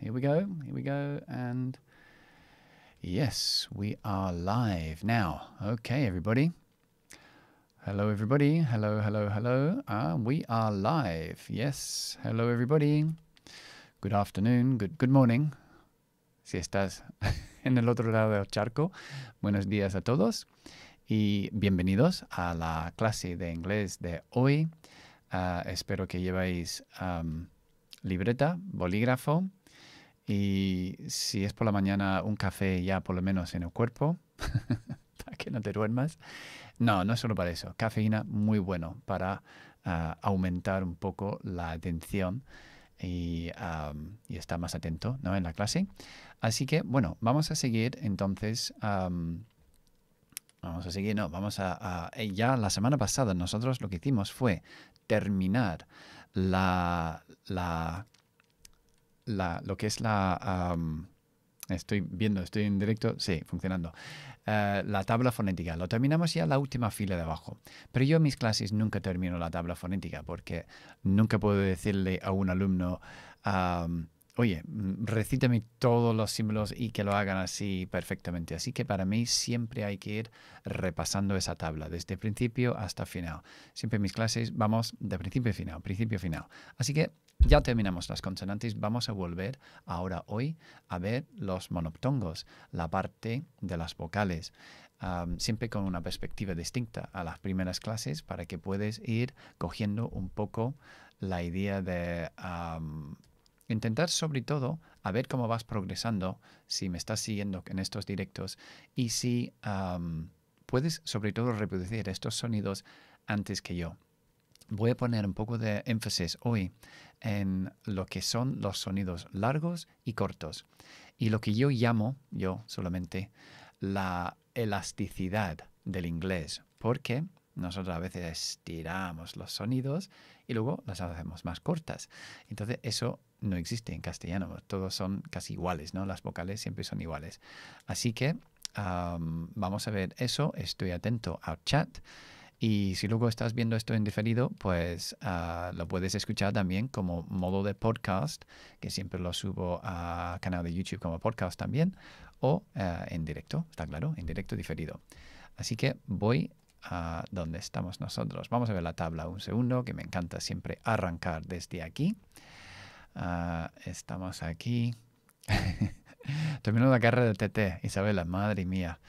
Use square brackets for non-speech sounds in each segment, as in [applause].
here we go, here we go, and yes, we are live now. Okay, everybody. Hello, everybody. Hello, hello, hello. Uh, we are live. Yes, hello, everybody. Good afternoon, good, good morning. Si estás [laughs] en el otro lado del charco, buenos días a todos y bienvenidos a la clase de inglés de hoy. Uh, espero que llevéis um, libreta, bolígrafo Y si es por la mañana, un café ya por lo menos en el cuerpo, [laughs] para que no te duermas. No, no es solo para eso. Cafeína muy bueno para ah, aumentar un poco la atención ah, y, estar más atento ¿no? en la clase. Así que, bueno, vamos a seguir entonces. Ah, vamos a seguir, no, vamos a, a, eh, Ya la semana pasada nosotros lo que hicimos fue terminar la, la lo que es la... estoy viendo, estoy en directo, sí, funcionando. Eh, la tabla fonética. Lo terminamos ya la última fila de abajo. Pero yo en mis clases nunca termino la tabla fonética porque nunca puedo decirle a un alumno, oye, mm, recítame todos los símbolos y que lo hagan así perfectamente. Así que para mí siempre hay que ir repasando esa tabla, desde principio hasta final. Siempre en mis clases vamos de principio a final, principio a final. Así que ya terminamos las consonantes, vamos a volver ahora hoy a ver los monoptongos, la parte de las vocales, siempre con una perspectiva distinta a las primeras clases para que puedes ir cogiendo un poco la idea de intentar sobre todo a ver cómo vas progresando, si me estás siguiendo en estos directos y si puedes sobre todo reproducir estos sonidos antes que yo. Voy a poner un poco de énfasis hoy en lo que son los sonidos largos y cortos y lo que yo llamo, yo solamente, la elasticidad del inglés, porque nosotros a veces estiramos los sonidos y luego las hacemos más cortas. Entonces eso no existe en castellano, todos son casi iguales, ¿no? Las vocales siempre son iguales. Así que vamos a ver eso, estoy atento al chat. Y si luego estás viendo esto en diferido, pues ah, lo puedes escuchar también como modo de podcast, que siempre lo subo a canal de YouTube como podcast también, o ah, en directo, está claro, en directo diferido. Así que voy a donde estamos nosotros. Vamos a ver la tabla un segundo, que me encanta siempre arrancar desde aquí. Ah, estamos aquí. [laughs] Terminó la carrera de TT, Isabela, madre mía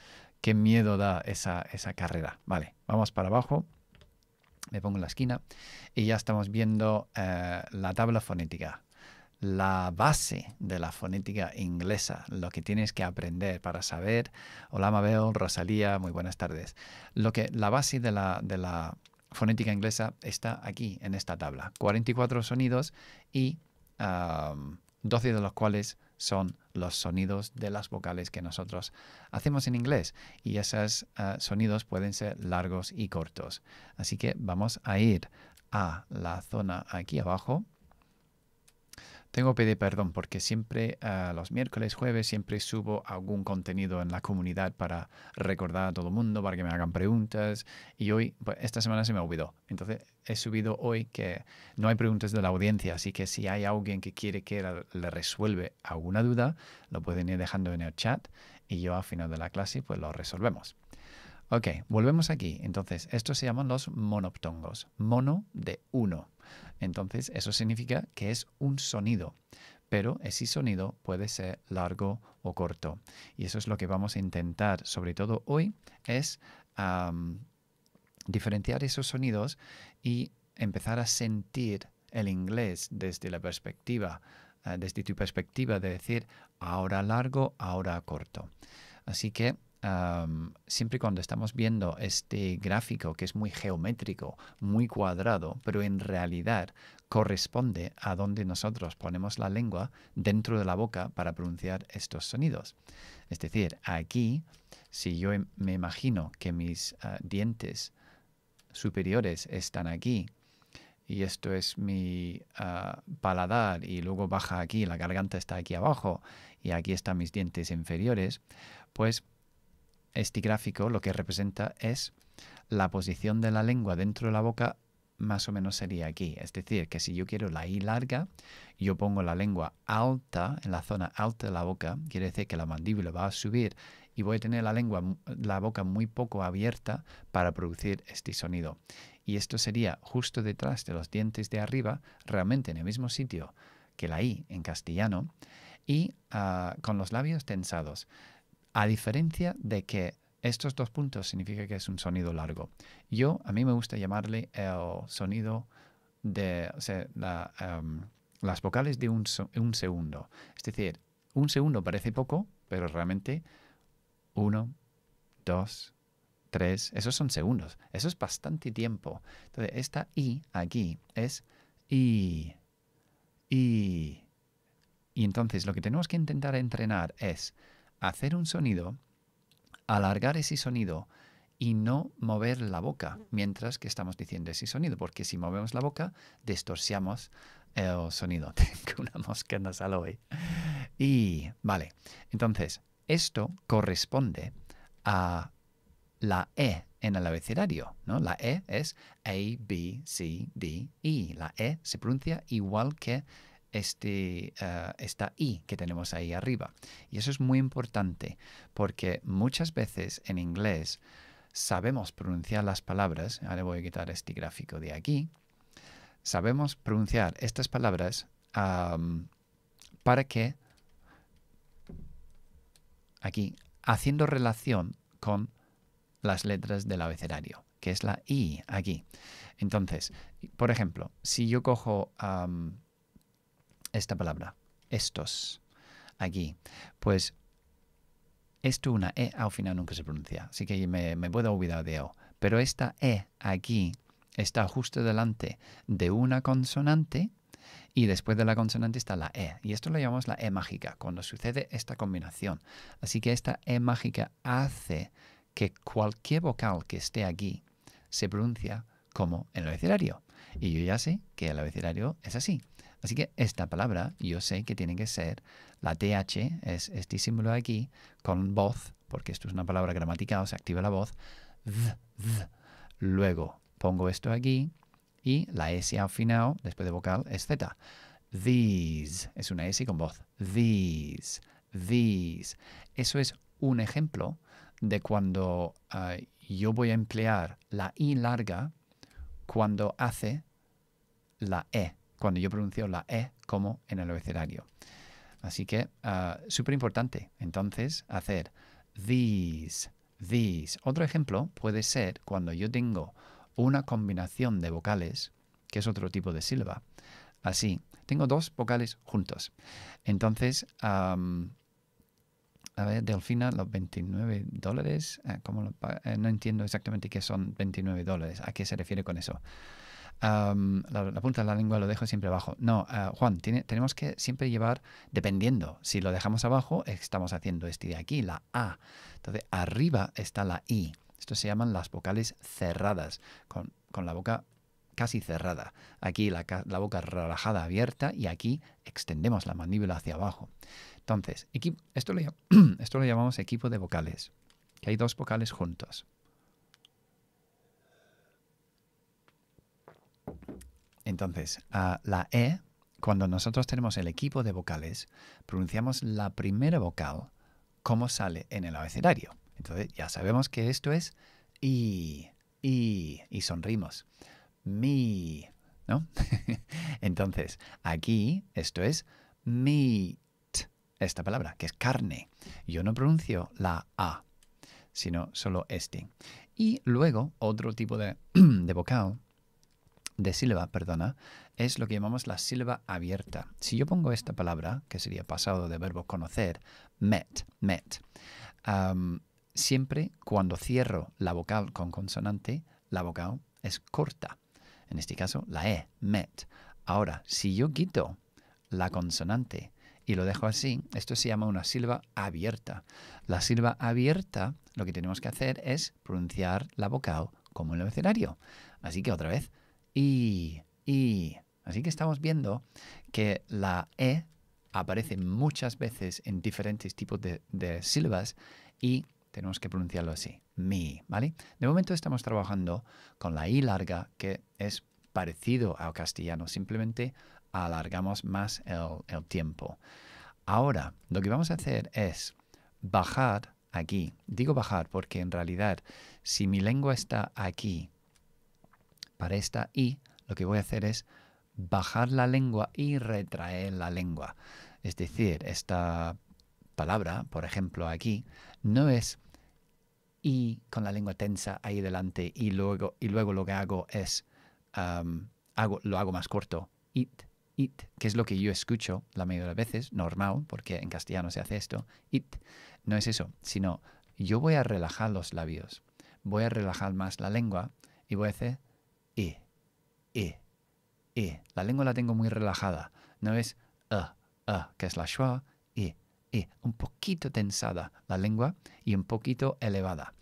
qué miedo da esa, carrera. Vale, vamos para abajo me pongo en la esquina y ya estamos viendo eh, la tabla fonética, la base de la fonética inglesa, lo que tienes que aprender para saber. Hola Mabel, Rosalía, muy buenas tardes. Lo que, la base de la, fonética inglesa está aquí en esta tabla, 44 sonidos y 12 de los cuales son los sonidos de las vocales que nosotros hacemos en inglés y esos eh, sonidos pueden ser largos y cortos. Así que vamos a ir a la zona aquí abajo tengo que pedir perdón porque siempre ah, los miércoles, jueves, siempre subo algún contenido en la comunidad para recordar a todo el mundo, para que me hagan preguntas. Y hoy, pues, esta semana se me olvidó. Entonces, he subido hoy que no hay preguntas de la audiencia, así que si hay alguien que quiere que le resuelva alguna duda, lo pueden ir dejando en el chat y yo al final de la clase pues lo resolvemos. Ok, volvemos aquí. Entonces, estos se llaman los monoptongos. Mono de uno. Entonces, eso significa que es un sonido, pero ese sonido puede ser largo o corto. Y eso es lo que vamos a intentar, sobre todo hoy, es diferenciar esos sonidos y empezar a sentir el inglés desde la perspectiva, eh, desde tu perspectiva de decir ahora largo, ahora corto. Así que Siempre siempre cuando estamos viendo este gráfico que es muy geométrico, muy cuadrado, pero en realidad corresponde a donde nosotros ponemos la lengua dentro de la boca para pronunciar estos sonidos. Es decir, aquí, si yo em, me imagino que mis ah, dientes superiores están aquí, y esto es mi ah, paladar y luego baja aquí, la garganta está aquí abajo y aquí están mis dientes inferiores, pues este gráfico lo que representa es la posición de la lengua dentro de la boca más o menos sería aquí. Es decir, que si yo quiero la I larga, yo pongo la lengua alta, en la zona alta de la boca, quiere decir que la mandíbula va a subir y voy a tener la lengua, la boca muy poco abierta para producir este sonido. Y esto sería justo detrás de los dientes de arriba, realmente en el mismo sitio que la I en castellano, y ah, con los labios tensados. A diferencia de que estos dos puntos significa que es un sonido largo. Yo, a mí me gusta llamarle el sonido de em, las vocales de un, un segundo. Es decir, un segundo parece poco, pero realmente uno, dos, tres, esos son segundos. Eso es bastante tiempo. Entonces, esta I aquí es I, I. Y entonces lo que tenemos que intentar entrenar es hacer un sonido, alargar ese sonido y no mover la boca mientras que estamos diciendo ese sonido, porque si movemos la boca distorsionamos el sonido. [laughs] Tengo una mosca en la sala hoy. Y vale, entonces esto corresponde a la E en el abecedario, ¿no? La E es A, B, C, D, E. La E se pronuncia igual que este, ah, esta I que tenemos ahí arriba. Y eso es muy importante porque muchas veces en inglés sabemos pronunciar las palabras, ahora voy a quitar este gráfico de aquí, sabemos pronunciar estas palabras para que, aquí, haciendo relación con las letras del abecedario, que es la I aquí. Entonces, por ejemplo, si yo cojo esta palabra, estos, aquí. Pues esto una E al final nunca se pronuncia, así que me, puedo olvidar de O. Pero esta E aquí está justo delante de una consonante y después de la consonante está la E. Y esto lo llamamos la E mágica, cuando sucede esta combinación. Así que esta E mágica hace que cualquier vocal que esté aquí se pronuncia como el abecedario. Y yo ya sé que el abecedario es así. Así que esta palabra yo sé que tiene que ser la TH, es este símbolo aquí, con voz, porque esto es una palabra gramatical, se activa la voz. Luego pongo esto aquí y la S al final, después de vocal, es Z. These, es una S con voz. These, these. Eso es un ejemplo de cuando ah, yo voy a emplear la I larga cuando hace la E cuando yo pronuncio la E como en el abecedario. Así que ah, súper importante entonces hacer these, these. Otro ejemplo puede ser cuando yo tengo una combinación de vocales, que es otro tipo de sílaba. Así, tengo dos vocales juntos. Entonces, a ver, Delfina, los 29 dólares, eh, ¿cómo eh, no entiendo exactamente qué son 29 dólares, a qué se refiere con eso la, punta de la lengua lo dejo siempre abajo. No, ah, Juan, tenemos que siempre llevar, dependiendo, si lo dejamos abajo, estamos haciendo este de aquí, la A. Entonces, arriba está la I. Esto se llaman las vocales cerradas, con, la boca casi cerrada. Aquí la, boca relajada abierta y aquí extendemos la mandíbula hacia abajo. Entonces, esto lo, [clears throat] esto lo llamamos equipo de vocales, que hay dos vocales juntos Entonces, la E, cuando nosotros tenemos el equipo de vocales, pronunciamos la primera vocal como sale en el abecedario. Entonces, ya sabemos que esto es I, I, y sonrimos. Mi, ¿no? [laughs] Entonces, aquí esto es meat, esta palabra, que es carne. Yo no pronuncio la A, sino solo este. Y luego, otro tipo de, [clears throat] de vocal de sílaba, perdona, es lo que llamamos la sílaba abierta. Si yo pongo esta palabra, que sería pasado de verbo conocer, met, met, siempre cuando cierro la vocal con consonante, la vocal es corta. En este caso, la E, met. Ahora, si yo quito la consonante y lo dejo así, esto se llama una sílaba abierta. La sílaba abierta, lo que tenemos que hacer es pronunciar la vocal como en el escenario. Así que otra vez, y, y. Así que estamos viendo que la E aparece muchas veces en diferentes tipos de, sílabas y tenemos que pronunciarlo así, mi, ¿vale? De momento estamos trabajando con la I larga, que es parecido al castellano, simplemente alargamos más el tiempo. Ahora, lo que vamos a hacer es bajar aquí. Digo bajar porque en realidad, si mi lengua está aquí, para esta I, lo que voy a hacer es bajar la lengua y retraer la lengua. Es decir, esta palabra, por ejemplo, aquí, no es I con la lengua tensa ahí delante y luego, y luego lo que hago es, hago, lo hago más corto, it, it, que es lo que yo escucho la mayoría de las veces, normal, porque en castellano se hace esto, it, no es eso, sino yo voy a relajar los labios, voy a relajar más la lengua y voy a hacer e, e. La lengua la tengo muy relajada. No es e, e, que es la schwa, e, e. Un poquito tensada la lengua y un poquito elevada.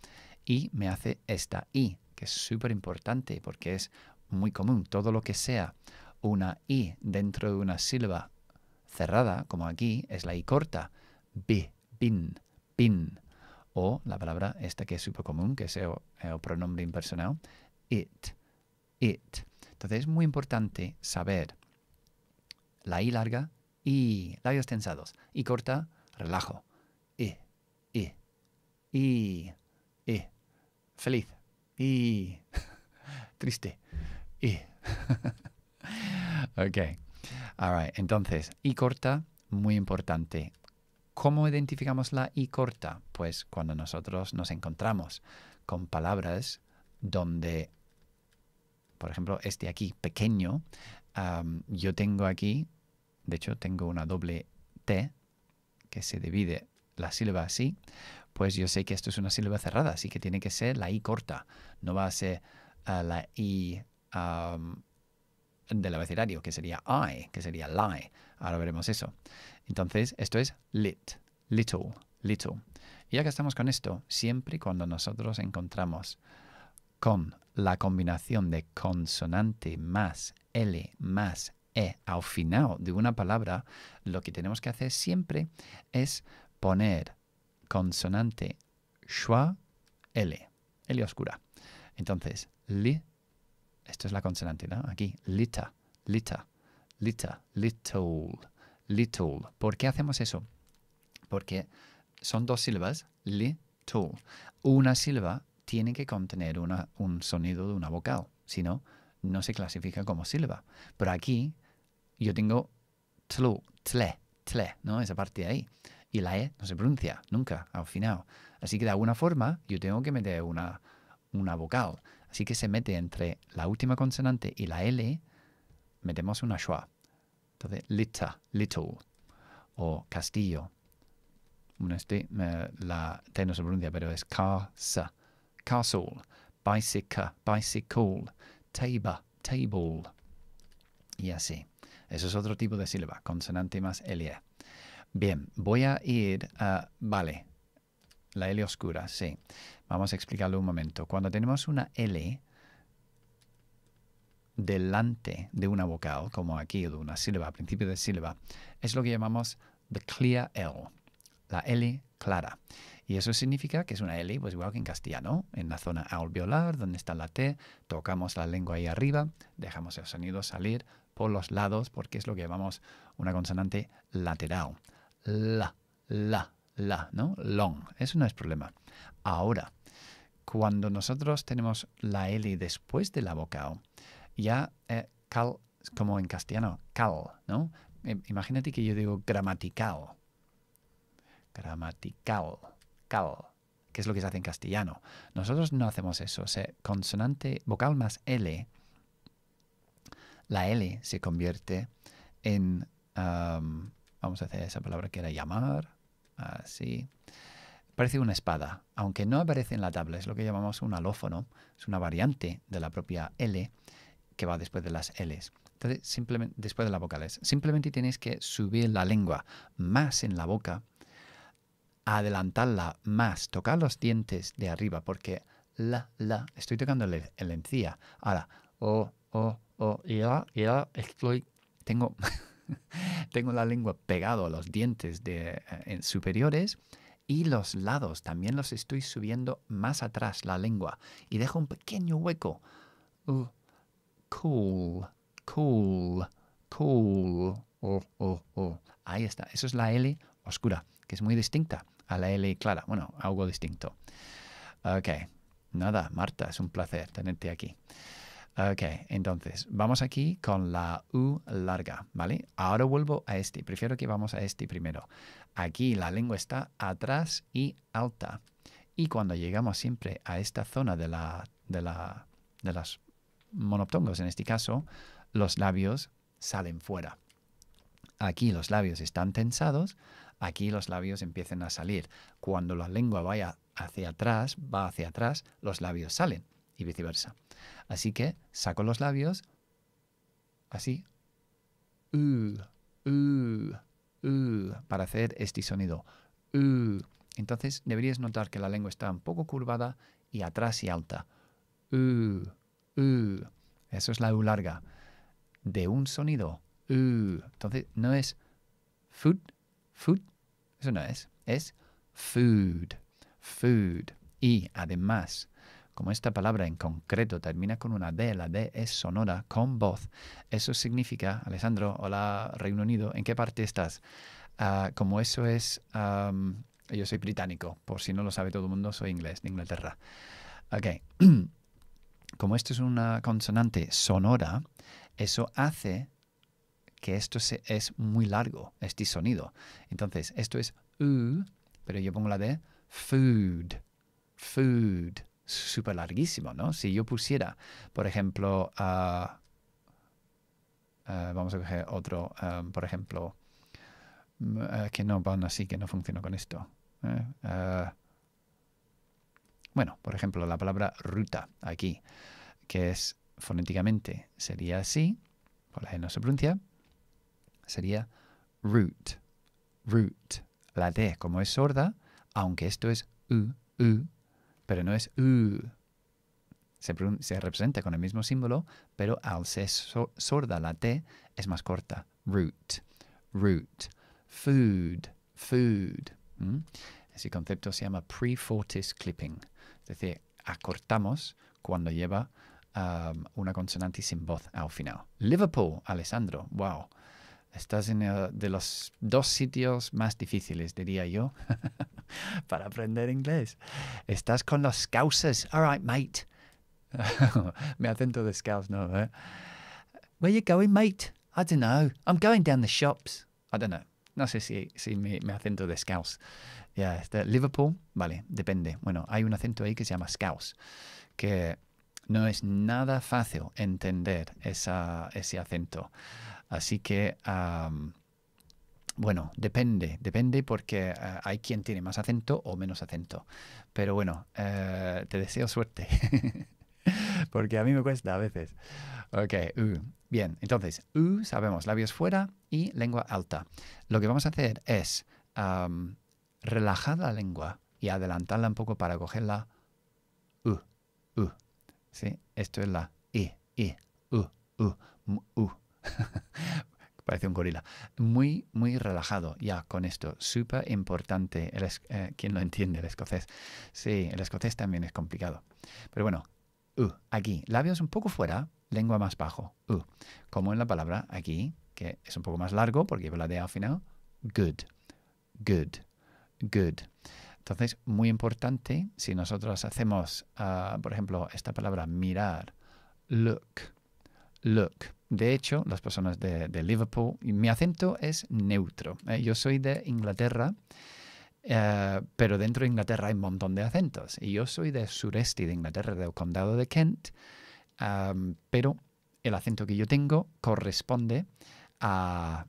Y me hace esta i, que es súper importante porque es muy común. Todo lo que sea una i dentro de una sílaba cerrada, como aquí, es la i corta. B, bin, bin. O la palabra esta que es súper común, que es el pronombre impersonal, it, it. Entonces es muy importante saber la I larga y labios tensados. Y corta, relajo. I, I, I, I. Feliz. I. [laughs] Triste. I. [laughs] ok. Entonces, I corta, muy importante. ¿Cómo identificamos la I corta? Pues cuando nosotros nos encontramos con palabras donde por ejemplo, este aquí, pequeño, yo tengo aquí, de hecho tengo una doble T que se divide la sílaba así, pues yo sé que esto es una sílaba cerrada, así que tiene que ser la I corta, no va a ser ah, la I del abecedario, que sería I, que sería lie. Ahora veremos eso. Entonces, esto es lit, little, little. Y ya que estamos con esto, siempre cuando nosotros encontramos con la combinación de consonante más L más E al final de una palabra, lo que tenemos que hacer siempre es poner consonante schwa L, L oscura. Entonces, li, esto es la consonante, ¿no? Aquí, lita, lita, lita, little, little. ¿Por qué hacemos eso? Porque son dos sílabas, little. Una sílaba tiene que contener un sonido de una vocal, si no, no se clasifica como sílaba. Pero aquí yo tengo tlu, tle, tle, ¿no? Esa parte de ahí. Y la E no se pronuncia nunca al final. Así que de alguna forma yo tengo que meter una, vocal. Así que se mete entre la última consonante y la L, metemos una schwa. Entonces, lita, little, o castillo. este, eh, la T no se pronuncia, pero es casa castle, bicycle, bicycle, table, table. Y así. Eso es otro tipo de sílaba, consonante más LE. Bien, voy a ir a... Vale, la L oscura, sí. Vamos a explicarlo un momento. Cuando tenemos una L delante de una vocal, como aquí, de una sílaba, principio de sílaba, es lo que llamamos the clear L, la L clara. Y eso significa que es una L, pues igual que en castellano, en la zona alveolar, donde está la T, tocamos la lengua ahí arriba, dejamos el sonido salir por los lados, porque es lo que llamamos una consonante lateral. La, la, la, ¿no? Long. Eso no es problema. Ahora, cuando nosotros tenemos la L después de la vocal, ya eh, cal, como en castellano, cal, ¿no? imagínate que yo digo gramatical. Gramatical que es lo que se hace en castellano. Nosotros no hacemos eso. O consonante vocal más L, la L se convierte en... vamos a hacer esa palabra que era llamar, así. Parece una espada, aunque no aparece en la tabla, es lo que llamamos un alófono, es una variante de la propia L que va después de las Ls. Entonces, simplemente, después de las vocales, simplemente tienes que subir la lengua más en la boca adelantarla más, tocar los dientes de arriba, porque la, la, estoy tocando el, encía. Ahora, o, o, o, estoy, tengo, [laughs] tengo la lengua pegado a los dientes de, eh, superiores y los lados también los estoy subiendo más atrás la lengua y dejo un pequeño hueco. Uh, cool, cool, cool. Oh, oh, oh. Ahí está. Eso es la L oscura, que es muy distinta a la L clara. Bueno, algo distinto. Ok, nada, Marta, es un placer tenerte aquí. Ok, entonces vamos aquí con la U larga, ¿vale? Ahora vuelvo a este, prefiero que vamos a este primero. Aquí la lengua está atrás y alta. Y cuando llegamos siempre a esta zona de, la, de, la, de las monoptongos, en este caso, los labios salen fuera. Aquí los labios están tensados, aquí los labios empiecen a salir. Cuando la lengua vaya hacia atrás, va hacia atrás, los labios salen y viceversa. Así que saco los labios así. U, para hacer este sonido. Entonces deberías notar que la lengua está un poco curvada y atrás y alta. Eso es la U larga. De un sonido. Entonces no es food, Food. Eso no es. Es food. Food. Y además, como esta palabra en concreto termina con una D, la D es sonora, con voz, eso significa, Alessandro, hola Reino Unido, ¿en qué parte estás? Ah, como eso es, yo soy británico, por si no lo sabe todo el mundo, soy inglés, de Inglaterra. Ok, [clears throat] como esto es una consonante sonora, eso hace que esto es muy largo, este sonido. Entonces, esto es u, pero yo pongo la de food, food, súper larguísimo, ¿no? Si yo pusiera, por ejemplo, vamos a coger otro, por ejemplo, que no van así, que no funciona con esto. ¿eh? bueno, por ejemplo, la palabra ruta aquí, que es fonéticamente sería así, por la que no se pronuncia, sería root, root. La D, como es sorda, aunque esto es u, u, pero no es u. Se, representa con el mismo símbolo, pero al ser sorda la T es más corta. Root, root. Food, food. ¿Mm? Ese concepto se llama pre-fortis clipping. Es decir, acortamos cuando lleva um, una consonante sin voz al final. Liverpool, Alessandro, wow. Estás en uno eh, de los dos sitios más difíciles, diría yo, [laughs] para aprender inglés. Estás con los scousers. All right, mate. [laughs] Mi acento de scouse, no, eh. Where you going, mate? I don't know. I'm going down the shops. I don't know. No sé si, si mi, acento de scouse. yeah, este, Liverpool, vale, depende. Bueno, hay un acento ahí que se llama scouse, que no es nada fácil entender ese acento. Así que, bueno, depende, depende porque eh, hay quien tiene más acento o menos acento. Pero bueno, eh, te deseo suerte. [laughs] porque a mí me cuesta a veces. Ok, Bien, entonces, U sabemos, labios fuera y lengua alta. Lo que vamos a hacer es relajar la lengua y adelantarla un poco para coger la U. U. ¿Sí? Esto es la I, I, U, U, U. [laughs] Parece un gorila. Muy, muy relajado ya con esto. Súper importante. Eh, ¿Quién lo entiende? El escocés. Sí, el escocés también es complicado. Pero bueno, uh, aquí. Labios un poco fuera, lengua más bajo. Uh, como en la palabra aquí, que es un poco más largo porque lleva la D al final. Good, good, good. Entonces, muy importante, si nosotros hacemos, ah, por ejemplo, esta palabra mirar, look, look, de hecho, las personas de, Liverpool, mi acento es neutro. ¿eh? Yo soy de Inglaterra, eh, pero dentro de Inglaterra hay un montón de acentos. Y yo soy del sureste de Inglaterra, del condado de Kent, pero el acento que yo tengo corresponde a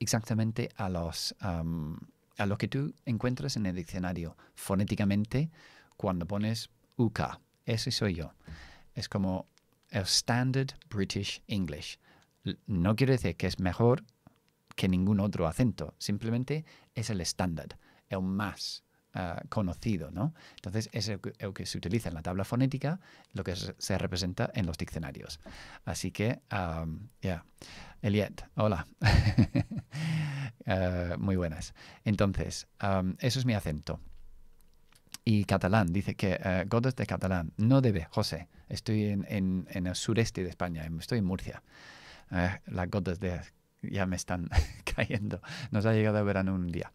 exactamente a los a lo que tú encuentras en el diccionario fonéticamente cuando pones UK. Ese soy yo. Es como el standard British English. No quiere decir que es mejor que ningún otro acento, simplemente es el estándar, el más ah, conocido, ¿no? Entonces es el que, se utiliza en la tabla fonética, lo que se representa en los diccionarios. Así que, ya, yeah. hola. [laughs] Ah, muy buenas. Entonces, eso es mi acento y catalán. Dice que eh, gotas de catalán. No debe, José. Estoy en, en, el sureste de España, em, estoy en Murcia. Eh, las gotas de ya me están [laughs] cayendo. Nos ha llegado el verano un día.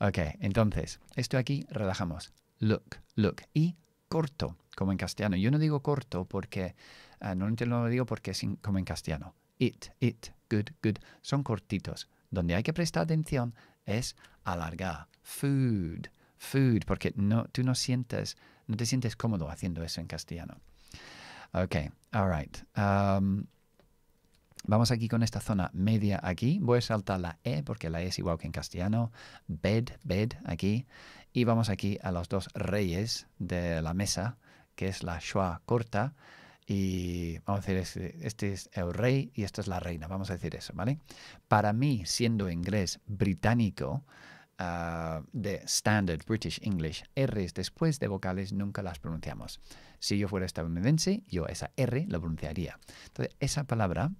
Ok, entonces, esto aquí relajamos. Look, look. Y corto, como en castellano. Yo no digo corto porque, eh, no lo digo porque es como en castellano. It, it, good, good. Son cortitos. Donde hay que prestar atención es alargar. Food food, porque no, tú no sientes, no te sientes cómodo haciendo eso en castellano. Ok, all right. Um, vamos aquí con esta zona media aquí. Voy a saltar la E porque la E es igual que en castellano. Bed, bed aquí. Y vamos aquí a los dos reyes de la mesa, que es la schwa corta. Y vamos a decir, este es el rey y esta es la reina. Vamos a decir eso, ¿vale? Para mí, siendo inglés británico, Ah, de Standard British English, R después de vocales nunca las pronunciamos. Si yo fuera estadounidense, yo esa R la pronunciaría. Entonces, esa palabra,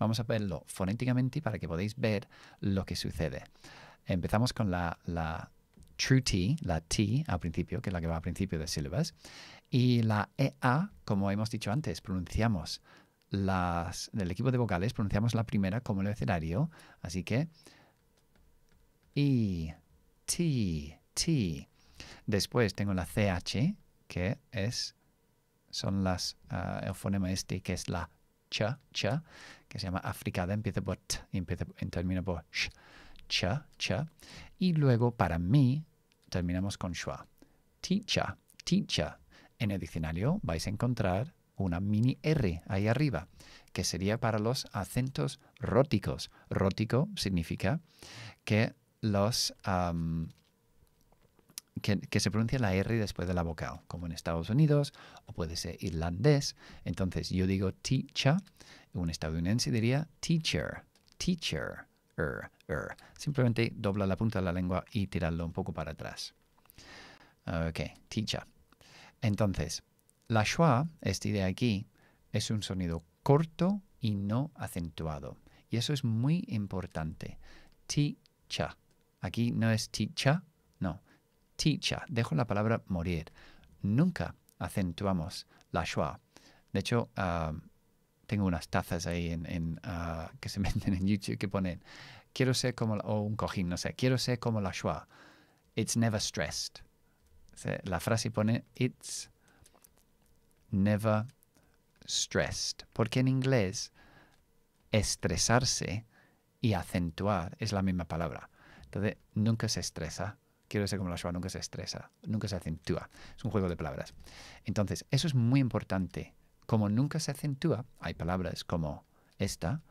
vamos a verlo fonéticamente para que podáis ver lo que sucede. Empezamos con la, true T, la T al principio, que es la que va al principio de sílabas, y la EA, como hemos dicho antes, pronunciamos las, del equipo de vocales, pronunciamos la primera como el escenario así que I, T, T. Después tengo la CH, que es, son las, ah, el fonema este, que es la ch, ch, que se llama africada, empieza por t y, termina por sh, ch, ch. Y luego, para mí, terminamos con schwa. Teacher, teacher. En el diccionario vais a encontrar una mini R ahí arriba, que sería para los acentos róticos. Rótico significa que los... que, se pronuncia la R después de la vocal, como en Estados Unidos, o puede ser irlandés. Entonces yo digo teacher, un estadounidense diría teacher, teacher, er, er. Simplemente dobla la punta de la lengua y tirarlo un poco para atrás. Ok, teacher. Entonces, la schwa, este de aquí, es un sonido corto y no acentuado. Y eso es muy importante. Teacher. Aquí no es teacher, no. Teacher. Dejo la palabra morir. Nunca acentuamos la schwa. De hecho, ah, tengo unas tazas ahí en, ah, que se meten [laughs] en YouTube que ponen quiero ser como o un cojín, no sé, quiero ser como la schwa. It's never stressed. La frase pone it's never stressed, porque en inglés estresarse y acentuar es la misma palabra. Entonces, nunca se estresa. Quiero decir como la schwa nunca se estresa, nunca se acentúa. Es un juego de palabras. Entonces, eso es muy importante. Como nunca se acentúa, hay palabras como esta,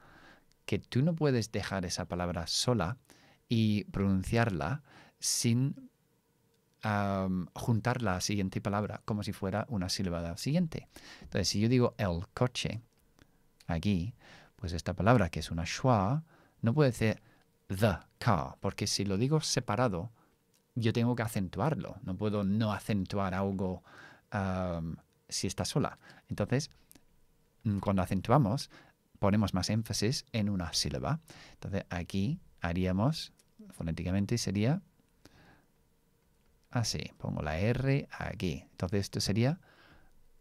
que tú no puedes dejar esa palabra sola y pronunciarla sin juntar la siguiente palabra, como si fuera una sílaba siguiente. Entonces, si yo digo el coche aquí, pues esta palabra que es una schwa no puede ser the porque si lo digo separado, yo tengo que acentuarlo. No puedo no acentuar algo si está sola. Entonces, mm, cuando acentuamos, ponemos más énfasis en una sílaba. Entonces, aquí haríamos, fonéticamente sería así. Pongo la R aquí. Entonces, esto sería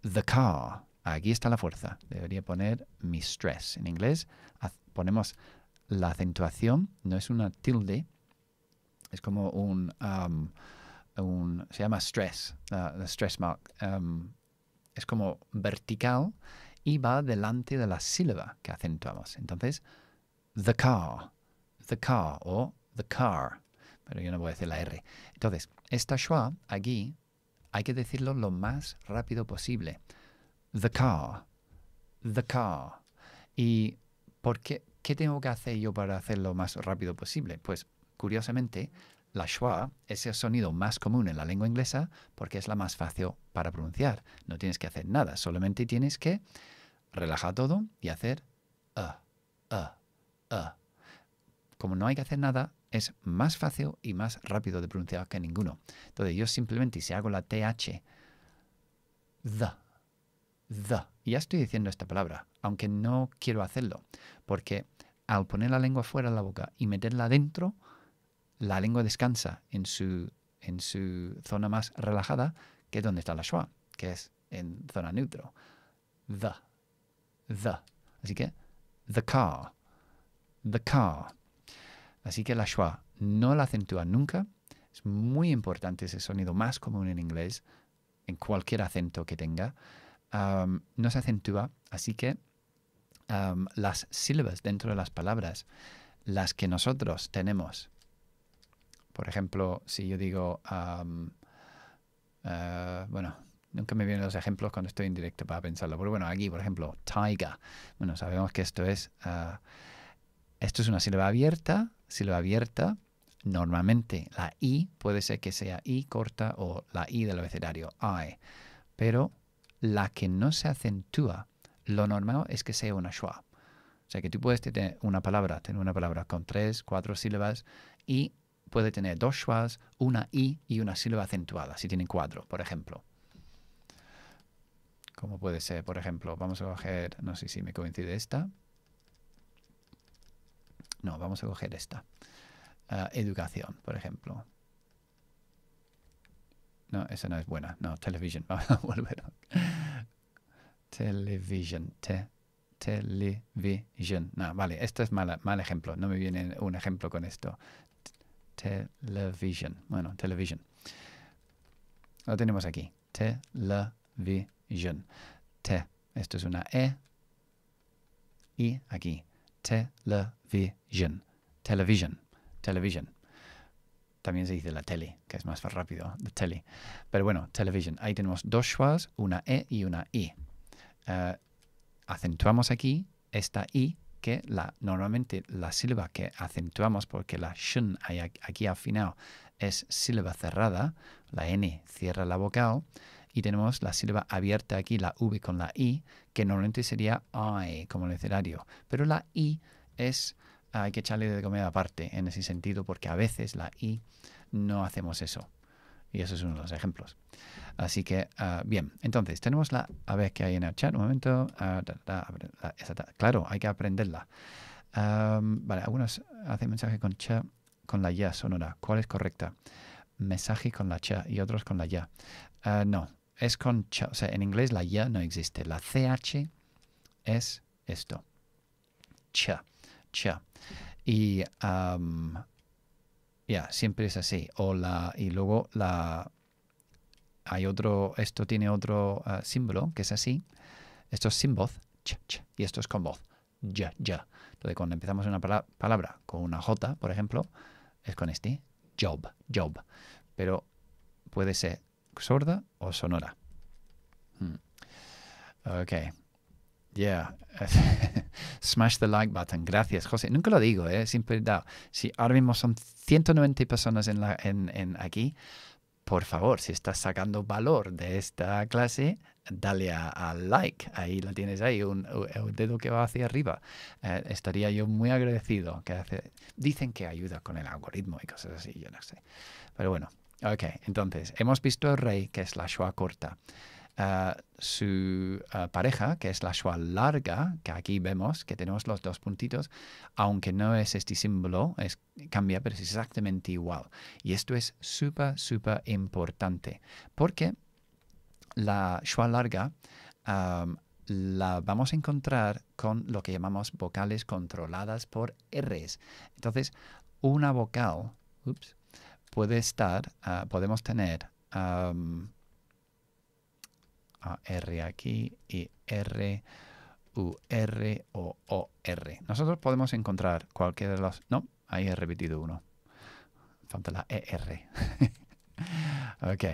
the car. Aquí está la fuerza. Debería poner mi stress. En inglés ponemos la acentuación no es una tilde, es como un, um, se llama stress, uh, stress mark, um, es como vertical y va delante de la sílaba que acentuamos. Entonces, the car, the car o the car, pero yo no voy a decir la R. Entonces, esta schwa aquí hay que decirlo lo más rápido posible. The car, the car. ¿Y por qué, ¿Qué tengo que hacer yo para hacerlo más rápido posible? Pues curiosamente, la schwa es el sonido más común en la lengua inglesa porque es la más fácil para pronunciar. No tienes que hacer nada, solamente tienes que relajar todo y hacer Como no hay que hacer nada, es más fácil y más rápido de pronunciar que ninguno. Entonces yo simplemente si hago la TH, the, the, ya estoy diciendo esta palabra, aunque no quiero hacerlo, porque al poner la lengua fuera de la boca y meterla dentro, la lengua descansa en su, en su zona más relajada, que es donde está la schwa, que es en zona neutro. The. The. Así que, the car. The car. Así que la schwa no la acentúa nunca. Es muy importante ese sonido más común en inglés, en cualquier acento que tenga. no se acentúa, así que las sílabas dentro de las palabras, las que nosotros tenemos. Por ejemplo, si yo digo, eh, bueno, nunca me vienen los ejemplos cuando estoy en directo para pensarlo, pero bueno, aquí, por ejemplo, taiga. Bueno, sabemos que esto es, eh, esto es una sílaba abierta, sílaba abierta, normalmente la i puede ser que sea i corta o la i del abecedario, i, pero la que no se acentúa lo normal es que sea una schwa. O sea que tú puedes tener una palabra, tener una palabra con tres, cuatro sílabas y puede tener dos schwas, una i y una sílaba acentuada, si tienen cuatro, por ejemplo. Como puede ser, por ejemplo, vamos a coger, no sé si me coincide esta. No, vamos a coger esta. Ah, educación, por ejemplo. No, esa no es buena. No, televisión, [laughs] Vamos a volver. Television. Te, television. No, vale, esto es mal, mal ejemplo. No me viene un ejemplo con esto. television. Bueno, television. Lo tenemos aquí. Television. Te. Esto es una E. Y aquí. Television. Television. Television. También se dice la tele, que es más rápido. The tele. Pero bueno, television. Ahí tenemos dos schwas, una E y una I. Eh, acentuamos aquí esta I, que la, normalmente la sílaba que acentuamos, porque la shun aquí al final es sílaba cerrada, la N cierra la vocal, y tenemos la sílaba abierta aquí, la V con la I, que normalmente sería I como escenario pero la I es, hay que echarle de comida aparte en ese sentido, porque a veces la I no hacemos eso. Y eso es uno de los ejemplos. Así que, ah, bien, entonces tenemos la a ver que hay en el chat. Un momento. Ah, claro, hay que aprenderla. vale, algunos hacen mensaje con cha, con la ya sonora. ¿Cuál es correcta? Mensaje con la cha y otros con la ya. Ah, no, es con cha. O sea, en inglés la ya no existe. La ch es esto. Cha, cha. Y ya siempre es así. O la, y luego la, hay otro, esto tiene otro ah, símbolo que es así. Esto es sin voz, y esto es con voz, ya, ya. Entonces, cuando empezamos una palabra con una J, por ejemplo, es con este, job, job. Pero puede ser sorda o sonora. Hmm. Ok. Yeah. [laughs] Smash the like button. Gracias, José. Nunca lo digo, ¿eh? siempre Si ahora mismo son 190 personas en, aquí, por favor, si estás sacando valor de esta clase, dale al like. Ahí lo tienes ahí, un, dedo que va hacia arriba. Eh, estaría yo muy agradecido. Que dicen que ayuda con el algoritmo y cosas así, yo no sé. Pero bueno, ok. Entonces, hemos visto el rey, que es la Shoah corta su pareja, que es la schwa larga, que aquí vemos que tenemos los dos puntitos, aunque no es este símbolo, es, cambia, pero es exactamente igual. Y esto es súper, súper importante, porque la schwa larga la vamos a encontrar con lo que llamamos vocales controladas por Rs. Entonces, una vocal, puede estar, ah, podemos tener... R aquí y R, U, R o O, R. Nosotros podemos encontrar cualquiera de las... No, ahí he repetido uno. Falta la ER. [laughs] ok.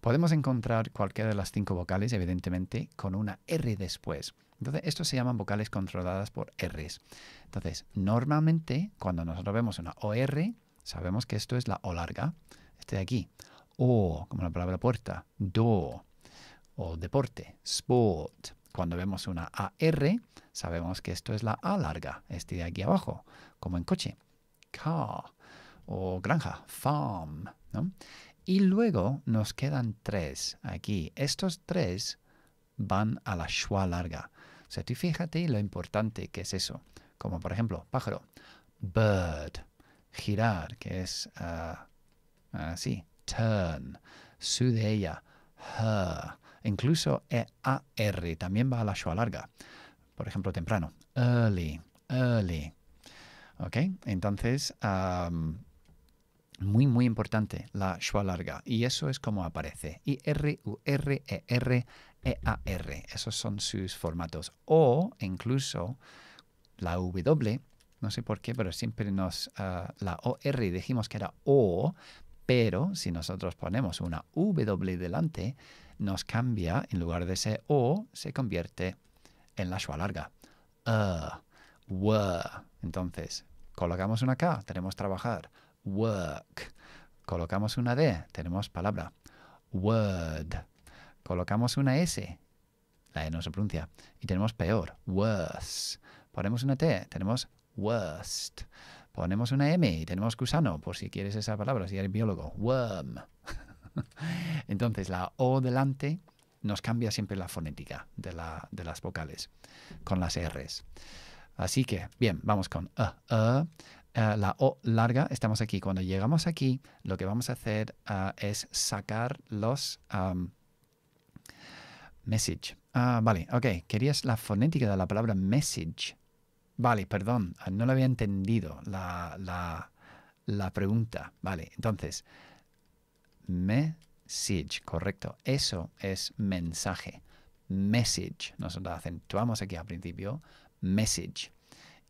Podemos encontrar cualquiera de las cinco vocales, evidentemente, con una R después. Entonces, estos se llaman vocales controladas por Rs. Entonces, normalmente, cuando nosotros vemos una OR, sabemos que esto es la O larga. Este de aquí. O, como la palabra puerta. Do o deporte, sport. Cuando vemos una AR, sabemos que esto es la A larga, este de aquí abajo, como en coche, car o granja, farm. Y luego nos quedan tres aquí. Estos tres van a la schwa larga. O sea, tú fíjate lo importante que es eso. Como por ejemplo, pájaro, bird, girar, que es así, ah, ah, turn, su de ella, her, Incluso EAR también va a la schwa larga. Por ejemplo, temprano. Early, early. ¿Ok? Entonces, muy, muy importante la schwa larga. Y eso es como aparece. I-R-U-R-E-R, E-A-R. E Esos son sus formatos. O incluso la W. No sé por qué, pero siempre nos. Ah, la OR dijimos que era O, pero si nosotros ponemos una W delante, nos cambia, en lugar de ese o, se convierte en la schwa larga. Uh, Entonces, colocamos una K, tenemos trabajar. Work. Colocamos una D, tenemos palabra. Word. Colocamos una S, la E no se pronuncia, y tenemos peor, worse. Ponemos una T, tenemos worst. Ponemos una M y tenemos gusano, por si quieres esa palabra, si eres biólogo. Worm. [laughs] Entonces, la O delante nos cambia siempre la fonética de, las vocales con las Rs. Así que, bien, vamos con e, e. Eh, la O larga, estamos aquí. Cuando llegamos aquí, lo que vamos a hacer eh, es sacar los message. Ah, vale, ok. Querías la fonética de la palabra message. Vale, perdón, no lo había entendido la, la pregunta. Vale, entonces, message, correcto. Eso es mensaje. Message. Nosotros acentuamos aquí al principio message.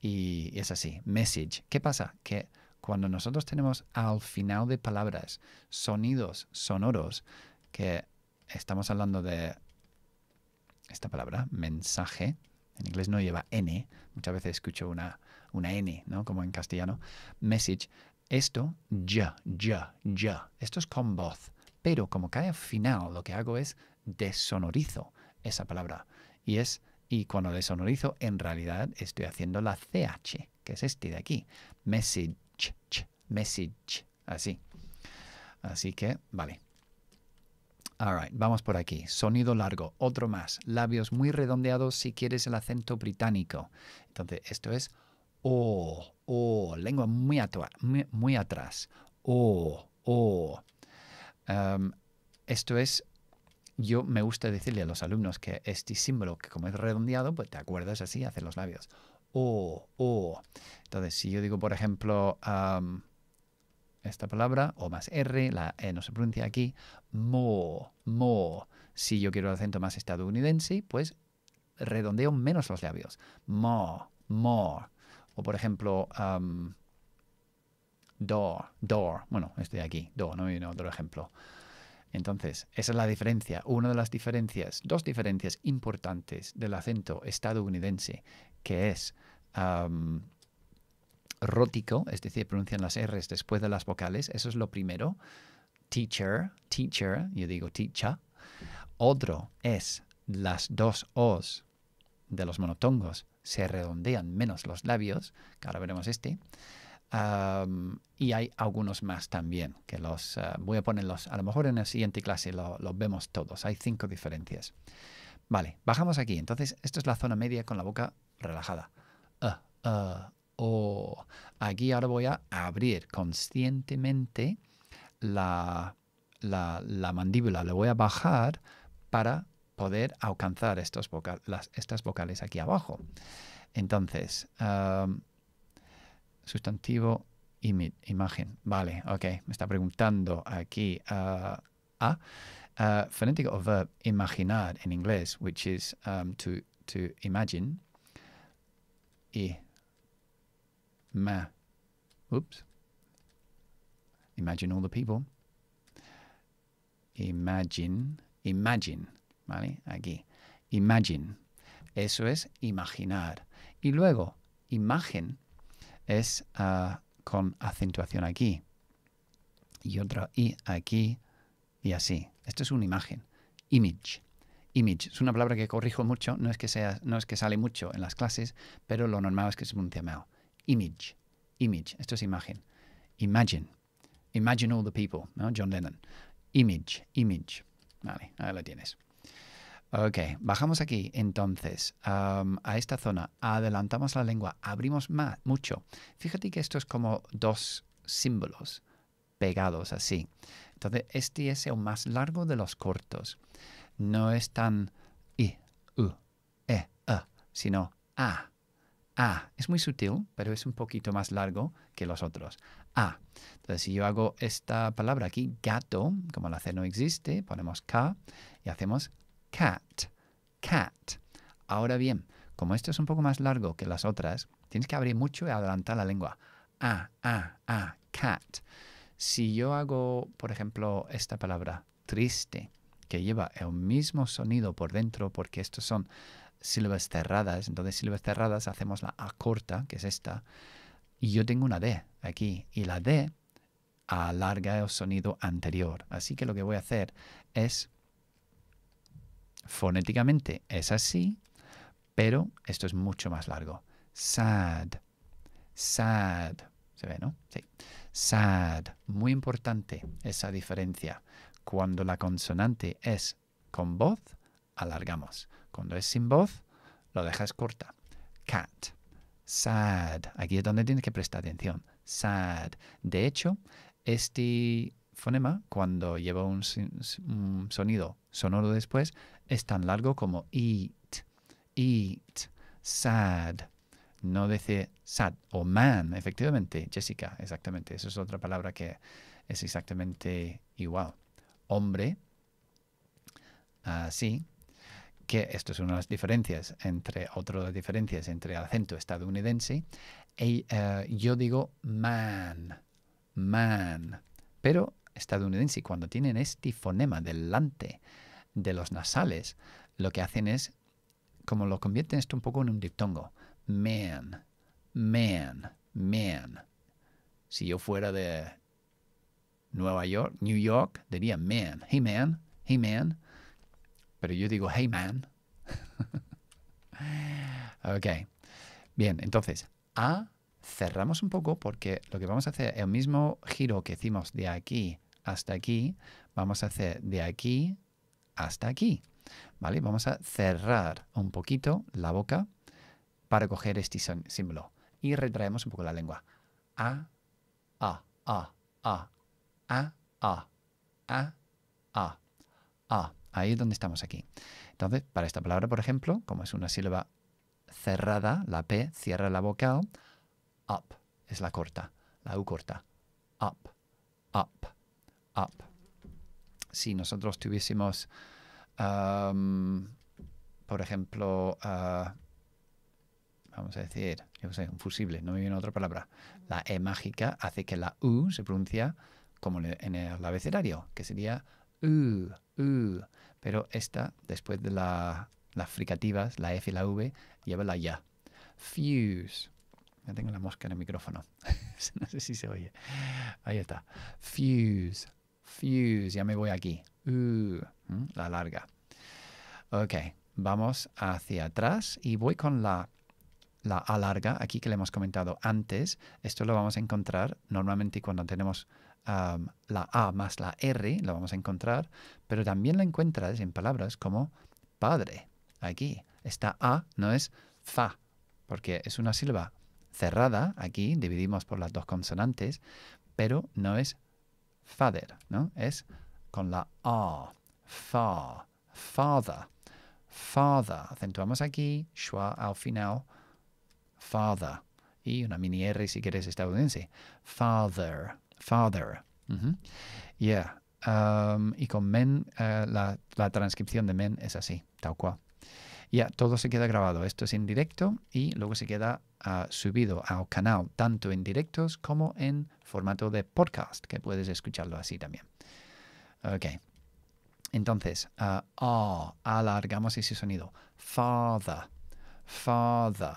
Y es así, message. ¿Qué pasa? Que cuando nosotros tenemos al final de palabras sonidos sonoros, que estamos hablando de esta palabra, mensaje, en inglés no lleva N, muchas veces escucho una, una N, ¿no? Como en castellano, message, esto, ya, ya, ya. Esto es con voz. Pero como cae al final, lo que hago es desonorizo esa palabra. Y es y cuando desonorizo, en realidad estoy haciendo la CH, que es este de aquí. Message, message, así. Así que, vale. right, vamos por aquí. Sonido largo, otro más. Labios muy redondeados si quieres el acento británico. Entonces, esto es O. Oh o, lengua muy, muy, atrás, o, o. esto es, yo me gusta decirle a los alumnos que este símbolo, que como es redondeado, pues te acuerdas así, hacer los labios. O, o. Entonces, si yo digo, por ejemplo, esta palabra, O más R, la E no se pronuncia aquí, mo, mo. Si yo quiero el acento más estadounidense, pues redondeo menos los labios. Mo, more. O por ejemplo, door, door. Bueno, estoy aquí, door, no hay otro ejemplo. Entonces, esa es la diferencia. Una de las diferencias, dos diferencias importantes del acento estadounidense, que es rótico, es decir, pronuncian las R después de las vocales, eso es lo primero. Teacher, teacher, yo digo teacher. Otro es las dos O's de los monotongos se redondean menos los labios, que ahora veremos este, y hay algunos más también, que los eh, voy a ponerlos, a lo mejor en la siguiente clase los vemos todos, hay cinco diferencias. Vale, bajamos aquí, entonces esto es la zona media con la boca relajada. Ah, ah, oh. Aquí ahora voy a abrir conscientemente la, la, la mandíbula, le voy a bajar para poder alcanzar estas vocales aquí abajo. Entonces, sustantivo, imagen. Vale, ok. Me está preguntando aquí a. Uh, ah, ah, verb imaginar en inglés, which is um, to, to imagine. ma, oops. Imagine all the people. Imagine, imagine. ¿vale? Aquí. Imagine. Eso es imaginar. Y luego, imagen es ah, con acentuación aquí. Y otra i aquí y así. Esto es una imagen. Image. Image es una palabra que corrijo mucho, no es que, sea, no es que sale mucho en las clases, pero lo normal es que se pronuncie mal. Image. Image. Esto es imagen. Imagine. Imagine all the people, John Lennon. Image. Image. Vale, ahí lo tienes. Ok, bajamos aquí entonces a esta zona, adelantamos la lengua, abrimos más, mucho. Fíjate que esto es como dos símbolos pegados así. Entonces, este es el más largo de los cortos. No es tan i, u, e, e, sino a. A es muy sutil, pero es un poquito más largo que los otros. A. Entonces, si yo hago esta palabra aquí, gato, como la C no existe, ponemos K y hacemos cat, cat. Ahora bien, como esto es un poco más largo que las otras, tienes que abrir mucho y adelantar la lengua. A, a, a, cat. Si yo hago, por ejemplo, esta palabra, triste, que lleva el mismo sonido por dentro, porque estos son sílabas cerradas, entonces sílabas cerradas hacemos la A corta, que es esta, y yo tengo una D aquí, y la D alarga el sonido anterior. Así que lo que voy a hacer es Fonéticamente es así, pero esto es mucho más largo. Sad. Sad. ¿Se ve, no? Sí. Sad. Muy importante esa diferencia. Cuando la consonante es con voz, alargamos. Cuando es sin voz, lo dejas corta. Cat. Sad. Aquí es donde tienes que prestar atención. Sad. De hecho, este fonema, cuando lleva un, sonido sonoro después, es tan largo como eat, eat, sad. No dice sad o man, efectivamente, Jessica, exactamente. Esa es otra palabra que es exactamente igual. Hombre, así, que esto es una de las diferencias entre otras diferencias entre el acento estadounidense y, eh, yo digo man man pero estadounidense, cuando tienen este fonema delante de los nasales, lo que hacen es, como lo convierten esto un poco en un diptongo, man, man, man. Si yo fuera de Nueva York, New York, diría man, hey man, hey man. Pero yo digo hey man. [laughs] ok. Bien, entonces, A ah, cerramos un poco porque lo que vamos a hacer, el mismo giro que hicimos de aquí hasta aquí, vamos a hacer de aquí hasta aquí. ¿Vale? Vamos a cerrar un poquito la boca para coger este símbolo y retraemos un poco la lengua. A, a, a, a, a, a, a, a, Ahí es donde estamos aquí. Entonces, para esta palabra, por ejemplo, como es una sílaba cerrada, la P cierra la vocal, up es la corta, la U corta, up, up up. Si nosotros tuviésemos, por ejemplo, vamos a decir, yo sé, un fusible, no me viene otra palabra. La E mágica hace que la U se pronuncia como en el abecedario, que sería U, U. Pero esta, después de las fricativas, la F y la V, lleva la Ya. Fuse. Ya tengo la mosca en el micrófono. [laughs] no sé si se oye. Ahí está. Fuse fuse, ya me voy aquí. Uh, mm, la larga. Ok, vamos hacia atrás y voy con la, la A larga, aquí que le hemos comentado antes. Esto lo vamos a encontrar normalmente cuando tenemos um, la A más la R, lo vamos a encontrar, pero también la encuentras en palabras como padre, aquí. Esta A no es fa, porque es una sílaba cerrada, aquí dividimos por las dos consonantes, pero no es Father, ¿no? Es con la A, fa, father, father. Acentuamos aquí, schwa al final, father. Y una mini R si quieres estadounidense. Father, father. Yeah. Um, y con men, eh, la, transcripción de men es así, tal cual. Ya, todo se queda grabado. Esto es en directo y luego se queda ah, subido al canal, tanto en directos como en formato de podcast, que puedes escucharlo así también. Ok. Entonces, ah, ah, alargamos ese sonido. Father, father,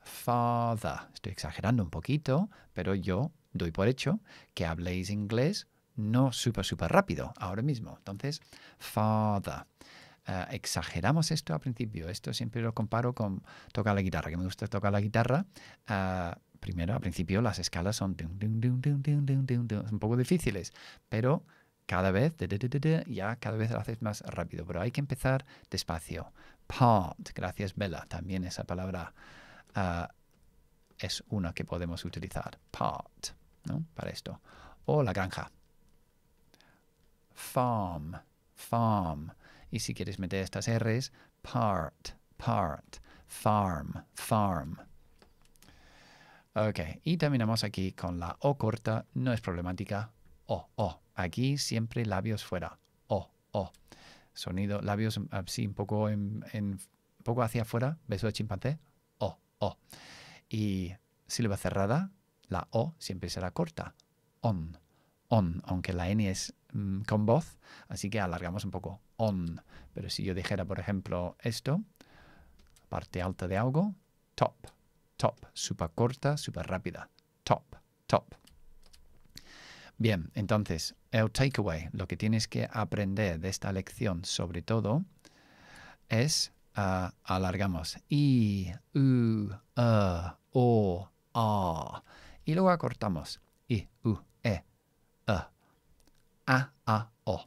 father. Estoy exagerando un poquito, pero yo doy por hecho que habléis inglés no súper, súper rápido ahora mismo. Entonces, father. Ah, exageramos esto al principio. Esto siempre lo comparo con tocar la guitarra, que me gusta tocar la guitarra. Primero, al principio las escalas son un poco difíciles, pero cada vez ya cada vez lo haces más rápido, pero hay que empezar despacio. Part, gracias Bella, también esa palabra ah, es una que podemos utilizar. Part, ¿no? Para esto. O la granja. Farm, farm. Y si quieres meter estas R's, part, part, farm, farm. Ok, y terminamos aquí con la O corta, no es problemática. O, O. Aquí siempre labios fuera. O, O. Sonido, labios mm, así un poco, en, poco hacia afuera, beso de chimpancé. O, O. Y sílaba cerrada, la O siempre será corta. On, on, aunque la N es mm, con voz, así que alargamos un poco. On. Pero si yo dijera, por ejemplo, esto, parte alta de algo, top top, super corta, super rápida, top, top. Bien, entonces, el takeaway, lo que tienes que aprender de esta lección sobre todo es ah, alargamos i, u, e, o, a y luego acortamos i, u, e, e. a, a, o.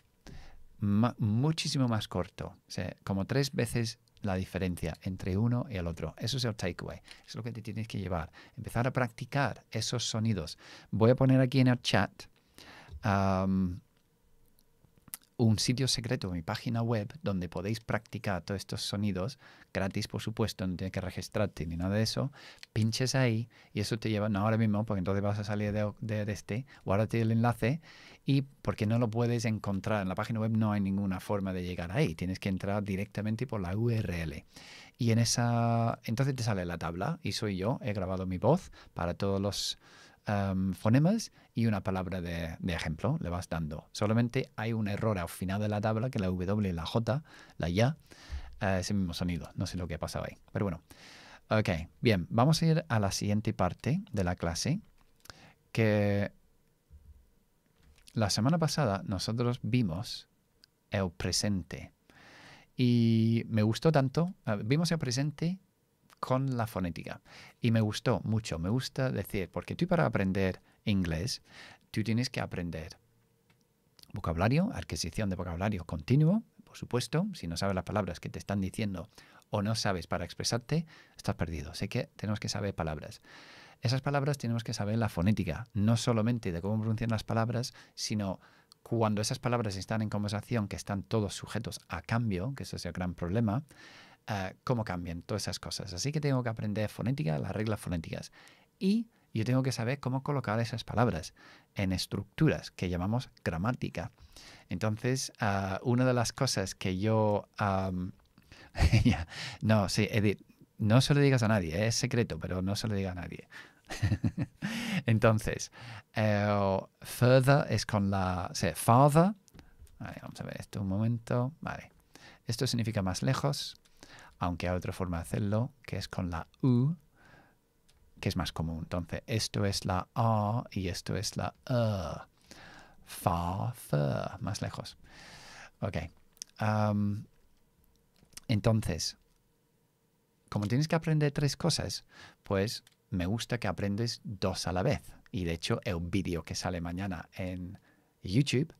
muchísimo más corto, como tres veces la diferencia entre uno y el otro. Eso es el takeaway. es lo que te tienes que llevar. Empezar a practicar esos sonidos. Voy a poner aquí en el chat un sitio secreto, mi página web, donde podéis practicar todos estos sonidos, gratis por supuesto, no tienes que registrarte ni nada de eso, pinches ahí y eso te lleva, no ahora mismo, porque entonces vas a salir de, este, guárdate el enlace y porque no lo puedes encontrar en la página web no hay ninguna forma de llegar ahí, tienes que entrar directamente por la URL. Y en esa, entonces te sale la tabla y soy yo, he grabado mi voz para todos los fonemas y una palabra de, ejemplo le vas dando. Solamente hay un error al final de la tabla que la W, la J, la Y, eh, ese mismo sonido. No sé lo que ha pasado ahí. Pero bueno. Ok, bien, vamos a ir a la siguiente parte de la clase que la semana pasada nosotros vimos el presente. Y me gustó tanto, vimos el presente con la fonética. Y me gustó mucho, me gusta decir, porque tú para aprender inglés, tú tienes que aprender vocabulario, adquisición de vocabulario continuo, por supuesto, si no sabes las palabras que te están diciendo o no sabes para expresarte, estás perdido. Así que tenemos que saber palabras. Esas palabras tenemos que saber la fonética, no solamente de cómo pronuncian las palabras, sino cuando esas palabras están en conversación, que están todos sujetos a cambio, que eso es el gran problema, eh, cómo cambian todas esas cosas. Así que tengo que aprender fonética, las reglas fonéticas. Y yo tengo que saber cómo colocar esas palabras en estructuras que llamamos gramática. Entonces, ah, una de las cosas que yo... [laughs] no, sí, Edith, no se lo digas a nadie, ¿eh? es secreto, pero no se lo diga a nadie. [laughs] Entonces, eh, further es con la... Father, vamos a ver esto un momento. Vale. Esto significa más lejos, aunque hay otra forma de hacerlo, que es con la U que es más común. Entonces, esto es la A y esto es la E. Far, far. más lejos. Ok. entonces, como tienes que aprender tres cosas, pues me gusta que aprendes dos a la vez. Y de hecho, un vídeo que sale mañana en YouTube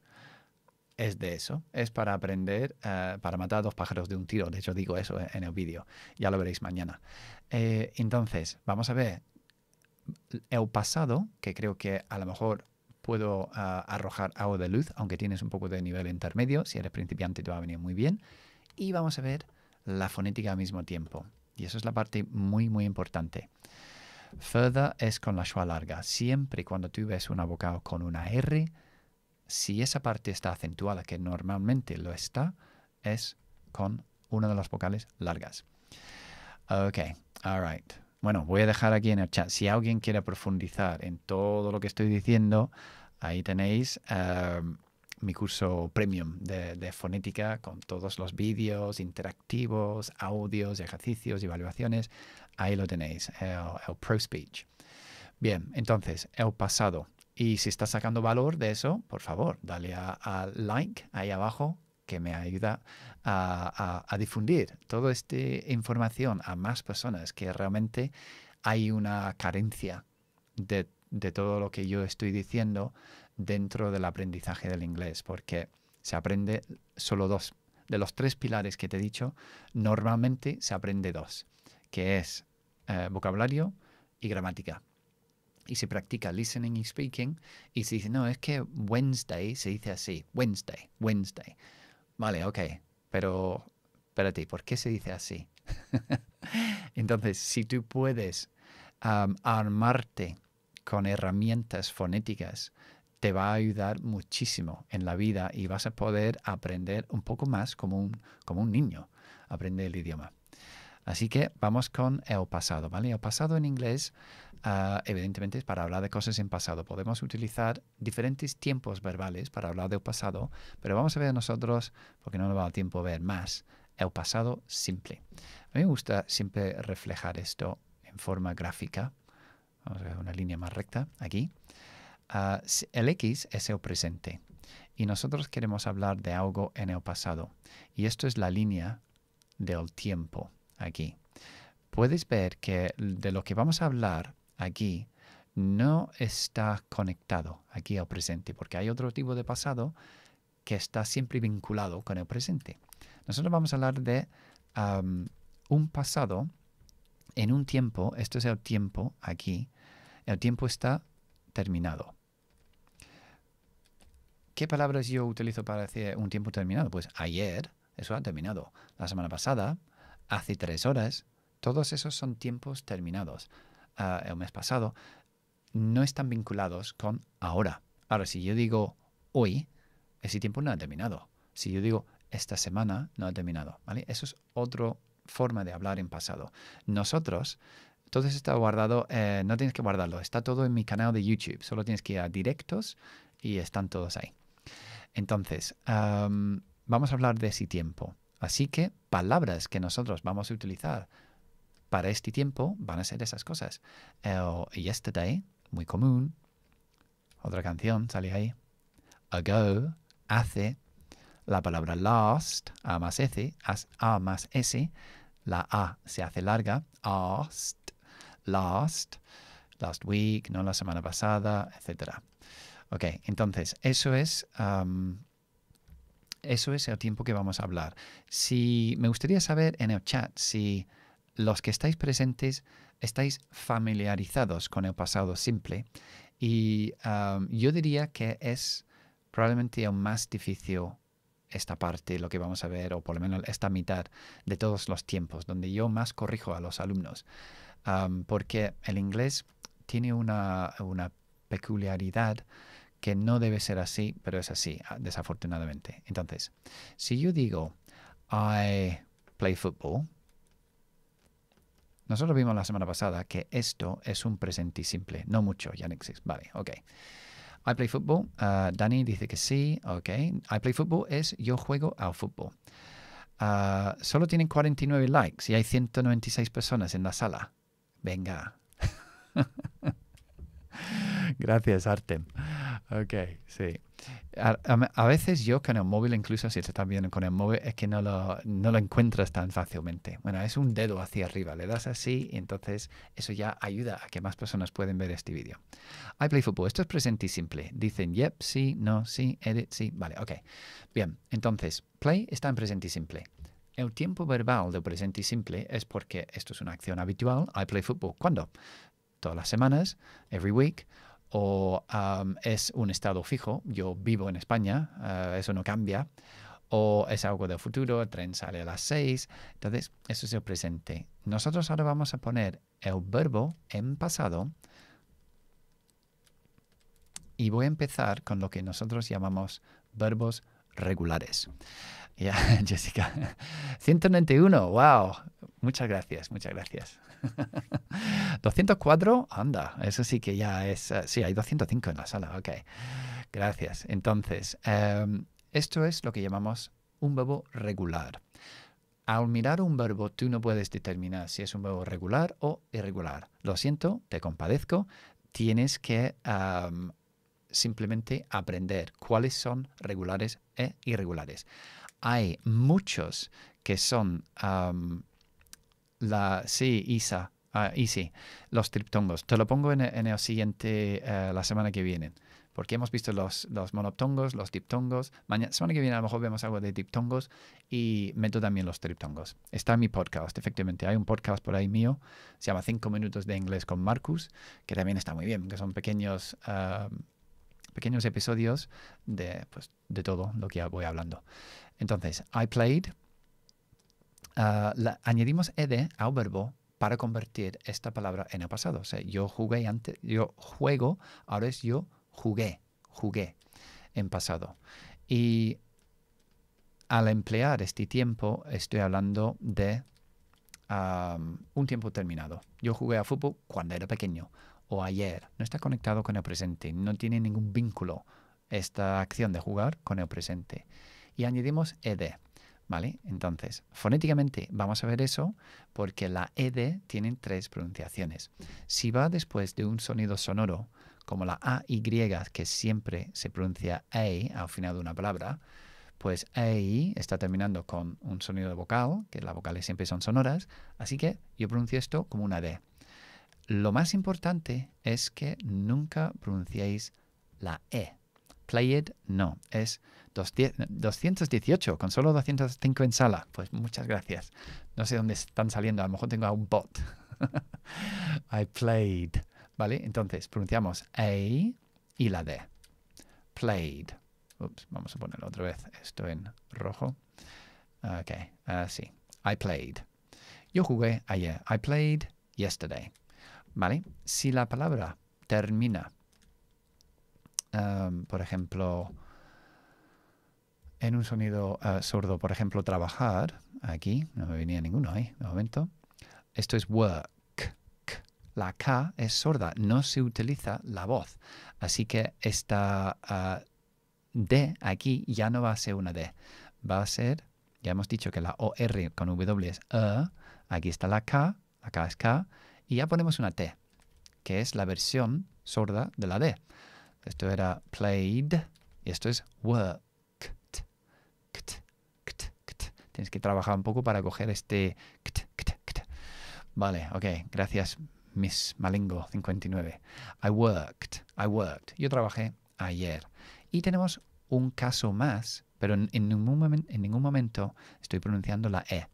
es de eso, es para aprender, eh, para matar dos pájaros de un tiro. De hecho, digo eso eh, en el vídeo, ya lo veréis mañana. Eh, entonces, vamos a ver el pasado, que creo que a lo mejor puedo arrojar algo de luz, aunque tienes un poco de nivel intermedio, si eres principiante te va a venir muy bien. Y vamos a ver la fonética al mismo tiempo. Y eso es la parte muy, muy importante. Further es con la schwa larga. Siempre cuando tú ves un abocado con una R, si esa parte está acentuada, que normalmente lo está, es con una de las vocales largas. Ok, all right. Bueno, voy a dejar aquí en el chat. Si alguien quiere profundizar en todo lo que estoy diciendo, ahí tenéis eh, mi curso premium de, fonética con todos los vídeos interactivos, audios, ejercicios y evaluaciones. Ahí lo tenéis, el, el Pro Speech. Bien, entonces, el pasado. Y si estás sacando valor de eso, por favor, dale a, like ahí abajo, que me ayuda a, difundir toda esta información a más personas, que realmente hay una carencia de, todo lo que yo estoy diciendo dentro del aprendizaje del inglés, porque se aprende solo dos. De los tres pilares que te he dicho, normalmente se aprende dos, que es eh, vocabulario y gramática y se practica listening y speaking y se dice, no, es que Wednesday se dice así, Wednesday, Wednesday. Vale, ok, pero espérate, ¿por qué se dice así? [laughs] Entonces, si tú puedes armarte con herramientas fonéticas, te va a ayudar muchísimo en la vida y vas a poder aprender un poco más como un, como un niño, aprender el idioma. Así que vamos con el pasado, ¿vale? El pasado en inglés, ah, evidentemente, es para hablar de cosas en pasado. Podemos utilizar diferentes tiempos verbales para hablar del pasado, pero vamos a ver nosotros, porque no nos va a tiempo ver más, el pasado simple. A mí me gusta siempre reflejar esto en forma gráfica. Vamos a ver una línea más recta aquí. Ah, el X es el presente y nosotros queremos hablar de algo en el pasado. Y esto es la línea del tiempo aquí. Puedes ver que de lo que vamos a hablar aquí no está conectado aquí al presente, porque hay otro tipo de pasado que está siempre vinculado con el presente. Nosotros vamos a hablar de un pasado en un tiempo, esto es el tiempo aquí, el tiempo está terminado. ¿Qué palabras yo utilizo para decir un tiempo terminado? Pues ayer, eso ha terminado. La semana pasada, hace tres horas, todos esos son tiempos terminados. Ah, el mes pasado no están vinculados con ahora. Ahora, si yo digo hoy, ese tiempo no ha terminado. Si yo digo esta semana, no ha terminado. Eso es otra forma de hablar en pasado. Nosotros, todo eso está guardado, eh, no tienes que guardarlo, está todo en mi canal de YouTube. Solo tienes que ir a directos y están todos ahí. Entonces, vamos a hablar de ese tiempo. Así que palabras que nosotros vamos a utilizar para este tiempo van a ser esas cosas. Eh, yesterday, muy común. Otra canción sale ahí. Ago, hace. La palabra last, A más S, A más S. La A se hace larga. Last, last, last week, no la semana pasada, etc. Ok, entonces, eso es eso es el tiempo que vamos a hablar. Si me gustaría saber en el chat si los que estáis presentes estáis familiarizados con el pasado simple y yo diría que es probablemente el más difícil esta parte, lo que vamos a ver, o por lo menos esta mitad de todos los tiempos, donde yo más corrijo a los alumnos, porque el inglés tiene una, una peculiaridad que no debe ser así, pero es así, ah, desafortunadamente. Entonces, si yo digo I play football, nosotros vimos la semana pasada que esto es un presente simple, no mucho, ya no existe. Vale, ok. I play football. Ah, Dani dice que sí, ok. I play football es yo juego al fútbol. Ah, solo tienen 49 likes y hay 196 personas en la sala. Venga. [laughs] Gracias, Artem. Ok, sí. A, veces yo con el móvil, incluso si estás viendo con el móvil, es que no lo, no lo encuentras tan fácilmente. Bueno, es un dedo hacia arriba, le das así y entonces eso ya ayuda a que más personas pueden ver este vídeo. I Play Football, esto es presente y simple. Dicen yep, sí, no, sí, edit, sí. Vale, ok. Bien, entonces, play está en presente y simple. El tiempo verbal de presente y simple es porque esto es una acción habitual. I play football. ¿Cuándo? Todas las semanas, every week o es un estado fijo, yo vivo en España, eh, eso no cambia, o es algo del futuro, el tren sale a las 6, entonces eso es el presente. Nosotros ahora vamos a poner el verbo en pasado y voy a empezar con lo que nosotros llamamos verbos regulares. [laughs] Ya, Jessica. 191, [laughs] wow. Muchas gracias, muchas gracias. 204, [laughs] anda, eso sí que ya es... Eh, sí, hay 205 en la sala, ok. Gracias. Entonces, em, esto es lo que llamamos un verbo regular. Al mirar un verbo, tú no puedes determinar si es un verbo regular o irregular. Lo siento, te compadezco, tienes que em, simplemente aprender cuáles son regulares e irregulares hay muchos que son la sí, Isa, ah, sí, los triptongos. Te lo pongo en, e, el siguiente, eh, la semana que viene, porque hemos visto los, los monoptongos, los diptongos. Mañana, semana que viene a lo mejor vemos algo de diptongos y meto también los triptongos. Está en mi podcast, efectivamente. Hay un podcast por ahí mío, se llama 5 minutos de inglés con Marcus, que también está muy bien, que son pequeños pequeños episodios pues, de, todo lo que voy hablando. Entonces, I played. Ah, añadimos ed al verbo para convertir esta palabra en el pasado. O sea, yo jugué antes, yo juego, ahora es yo jugué, jugué en pasado. Y al emplear este tiempo, estoy hablando de ah, un tiempo terminado. Yo jugué a fútbol cuando era pequeño o ayer. No está conectado con el presente, no tiene ningún vínculo esta acción de jugar con el presente. Y añadimos ed, ¿vale? Entonces, fonéticamente vamos a ver eso porque la ed tiene tres pronunciaciones. Si va después de un sonido sonoro, como la AY, que siempre se pronuncia a al final de una palabra, pues EI está terminando con un sonido de vocal, que las vocales siempre son sonoras, así que yo pronuncio esto como una D. Lo más importante es que nunca pronunciéis la E. Played no, es 218, con solo 205 en sala. Pues muchas gracias. No sé dónde están saliendo, a lo mejor tengo a un bot. [laughs] I played. ¿Vale? Entonces, pronunciamos A y la D. Played. vamos a ponerlo otra vez. Esto en rojo. Ok, así. I played. Yo jugué ayer. I played yesterday. ¿Vale? Si la palabra termina, em, por ejemplo, en un sonido eh, sordo, por ejemplo, trabajar, aquí, no me venía ninguno ahí, de momento, esto es work. La K es sorda, no se utiliza la voz. Así que esta eh, D aquí ya no va a ser una D. Va a ser, ya hemos dicho que la OR con W es E, aquí está la K, la K es K, y ya ponemos una T, que es la versión sorda de la D. Esto era played y esto es worked. Tienes que trabajar un poco para coger este Vale, ok, gracias, Miss Malingo59. I worked, I worked. Yo trabajé ayer. Y tenemos un caso más, pero en ningún momento estoy pronunciando la E.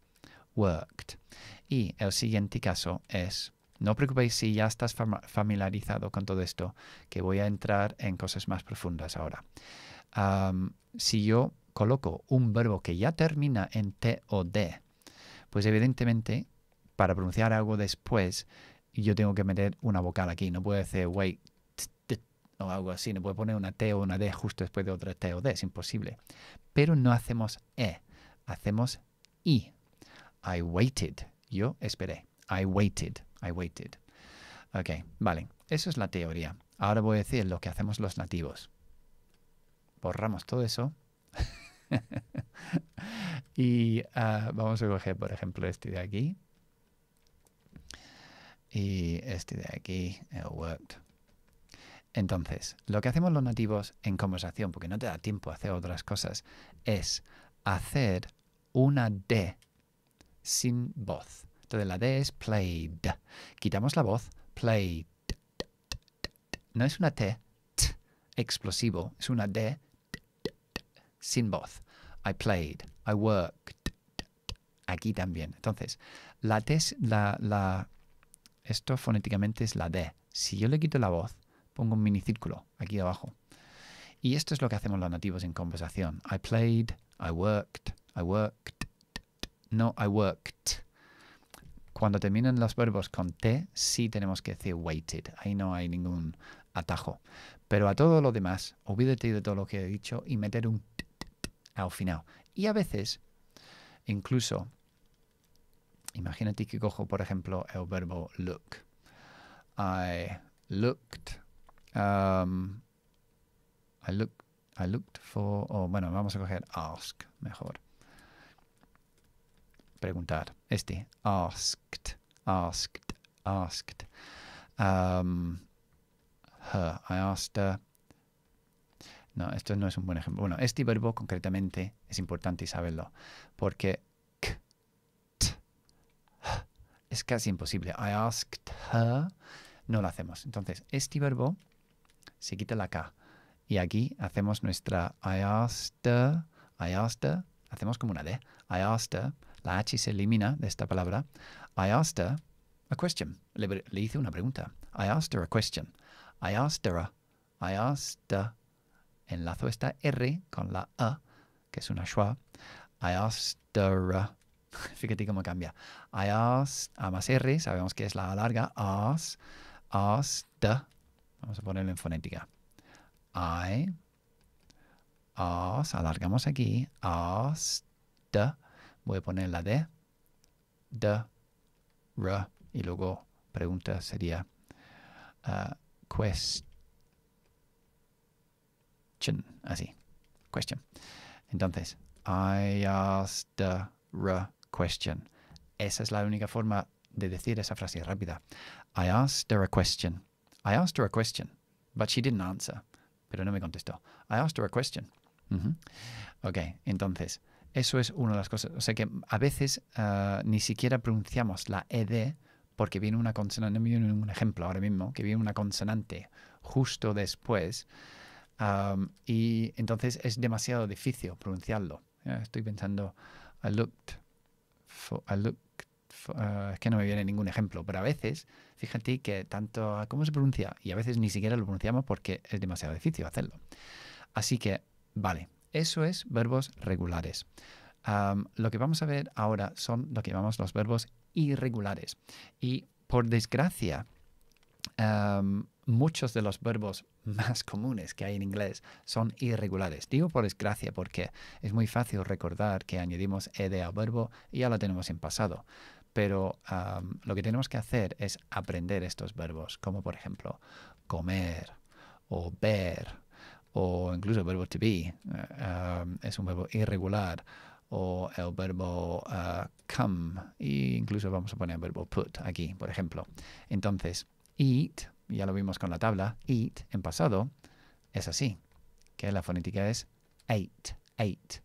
Worked. Y el siguiente caso es no preocupéis si ya estás familiarizado con todo esto, que voy a entrar en cosas más profundas ahora. si yo coloco un verbo que ya termina en T o D, pues evidentemente para pronunciar algo después yo tengo que meter una vocal aquí. No puedo decir wait o algo así. No puedo poner una T o una D justo después de otra T o D. Es imposible. Pero no hacemos E. Hacemos I. I waited. Yo esperé. I waited. I waited. Ok, vale. Eso es la teoría. Ahora voy a decir lo que hacemos los nativos. Borramos todo eso. [laughs] y ah, vamos a coger, por ejemplo, este de aquí. Y este de aquí, It worked. Entonces, lo que hacemos los nativos en conversación, porque no te da tiempo a hacer otras cosas, es hacer una D sin voz de la D es played. Quitamos la voz, played. No es una T, explosivo, es una D sin voz. I played, I worked. Aquí también. Entonces, la T es la, la. Esto fonéticamente es la D. Si yo le quito la voz, pongo un minicírculo aquí abajo. Y esto es lo que hacemos los nativos en conversación. I played, I worked, I worked. No, I worked. Cuando terminan los verbos con T, sí tenemos que decir waited. Ahí no hay ningún atajo. Pero a todo lo demás, olvídate de todo lo que he dicho y meter un t, al final. Y a veces, incluso, imagínate que cojo, por ejemplo, el verbo look. I looked. Um, I looked. I looked for. bueno, vamos a coger ask mejor preguntar. Este, asked, asked, asked. Um, her, I asked her. No, esto no es un buen ejemplo. Bueno, este verbo concretamente es importante saberlo, porque es casi imposible. I asked her, no lo hacemos. Entonces, este verbo se quita la k. Y aquí hacemos nuestra I asked her, I asked her, hacemos como una D. I asked her, la H se elimina de esta palabra. I asked her a question. Le, hice una pregunta. I asked her a question. I asked her. A, I asked her. Enlazo esta R con la A, que es una schwa. I asked her. A, [laughs] fíjate cómo cambia. I asked A más R, sabemos que es la A larga. As, asked. Vamos a ponerlo en fonética. I, as, alargamos aquí. Asked voy a poner la D, D, R, y luego pregunta sería uh, question, así, question. Entonces, I asked a question. Esa es la única forma de decir esa frase rápida. I asked her a question. I asked her a question, but she didn't answer. Pero no me contestó. I asked her a question. Ok, entonces, eso es una de las cosas. O sea que a veces ah, ni siquiera pronunciamos la ED porque viene una consonante, no me viene ningún ejemplo ahora mismo, que viene una consonante justo después. y entonces es demasiado difícil pronunciarlo. Estoy pensando, I looked, I looked es que no me viene ningún ejemplo, pero a veces, fíjate que tanto, ¿cómo se pronuncia? Y a veces ni siquiera lo pronunciamos porque es demasiado difícil hacerlo. Así que, vale, eso es verbos regulares. lo que vamos a ver ahora son lo que llamamos los verbos irregulares. Y por desgracia, muchos de los verbos más comunes que hay en inglés son irregulares. Digo por desgracia porque es muy fácil recordar que añadimos ed al verbo y ya lo tenemos en pasado. Pero lo que tenemos que hacer es aprender estos verbos, como por ejemplo comer o ver o incluso el verbo to be eh, eh, es un verbo irregular, o el verbo eh, come, incluso vamos a poner el verbo put aquí, por ejemplo. Entonces, eat, ya lo vimos con la tabla, eat en pasado es así, que la fonética es ate, ate.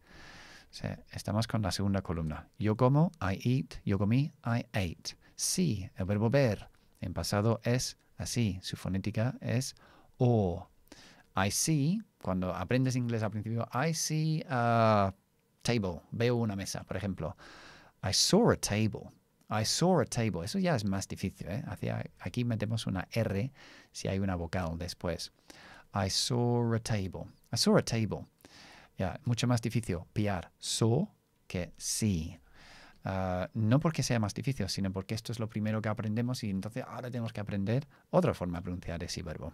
estamos con la segunda columna. Yo como, I eat, yo comí, I ate. Sí, el verbo ver en pasado es así, su fonética es o, I see, cuando aprendes inglés al principio, I see a table, veo una mesa, por ejemplo. I saw a table. I saw a table. Eso ya es más difícil. ¿eh? aquí metemos una R si hay una vocal después. I saw a table. I saw a table. Ya, mucho más difícil pillar saw que see. Ah, no porque sea más difícil, sino porque esto es lo primero que aprendemos y entonces ahora tenemos que aprender otra forma de pronunciar ese verbo.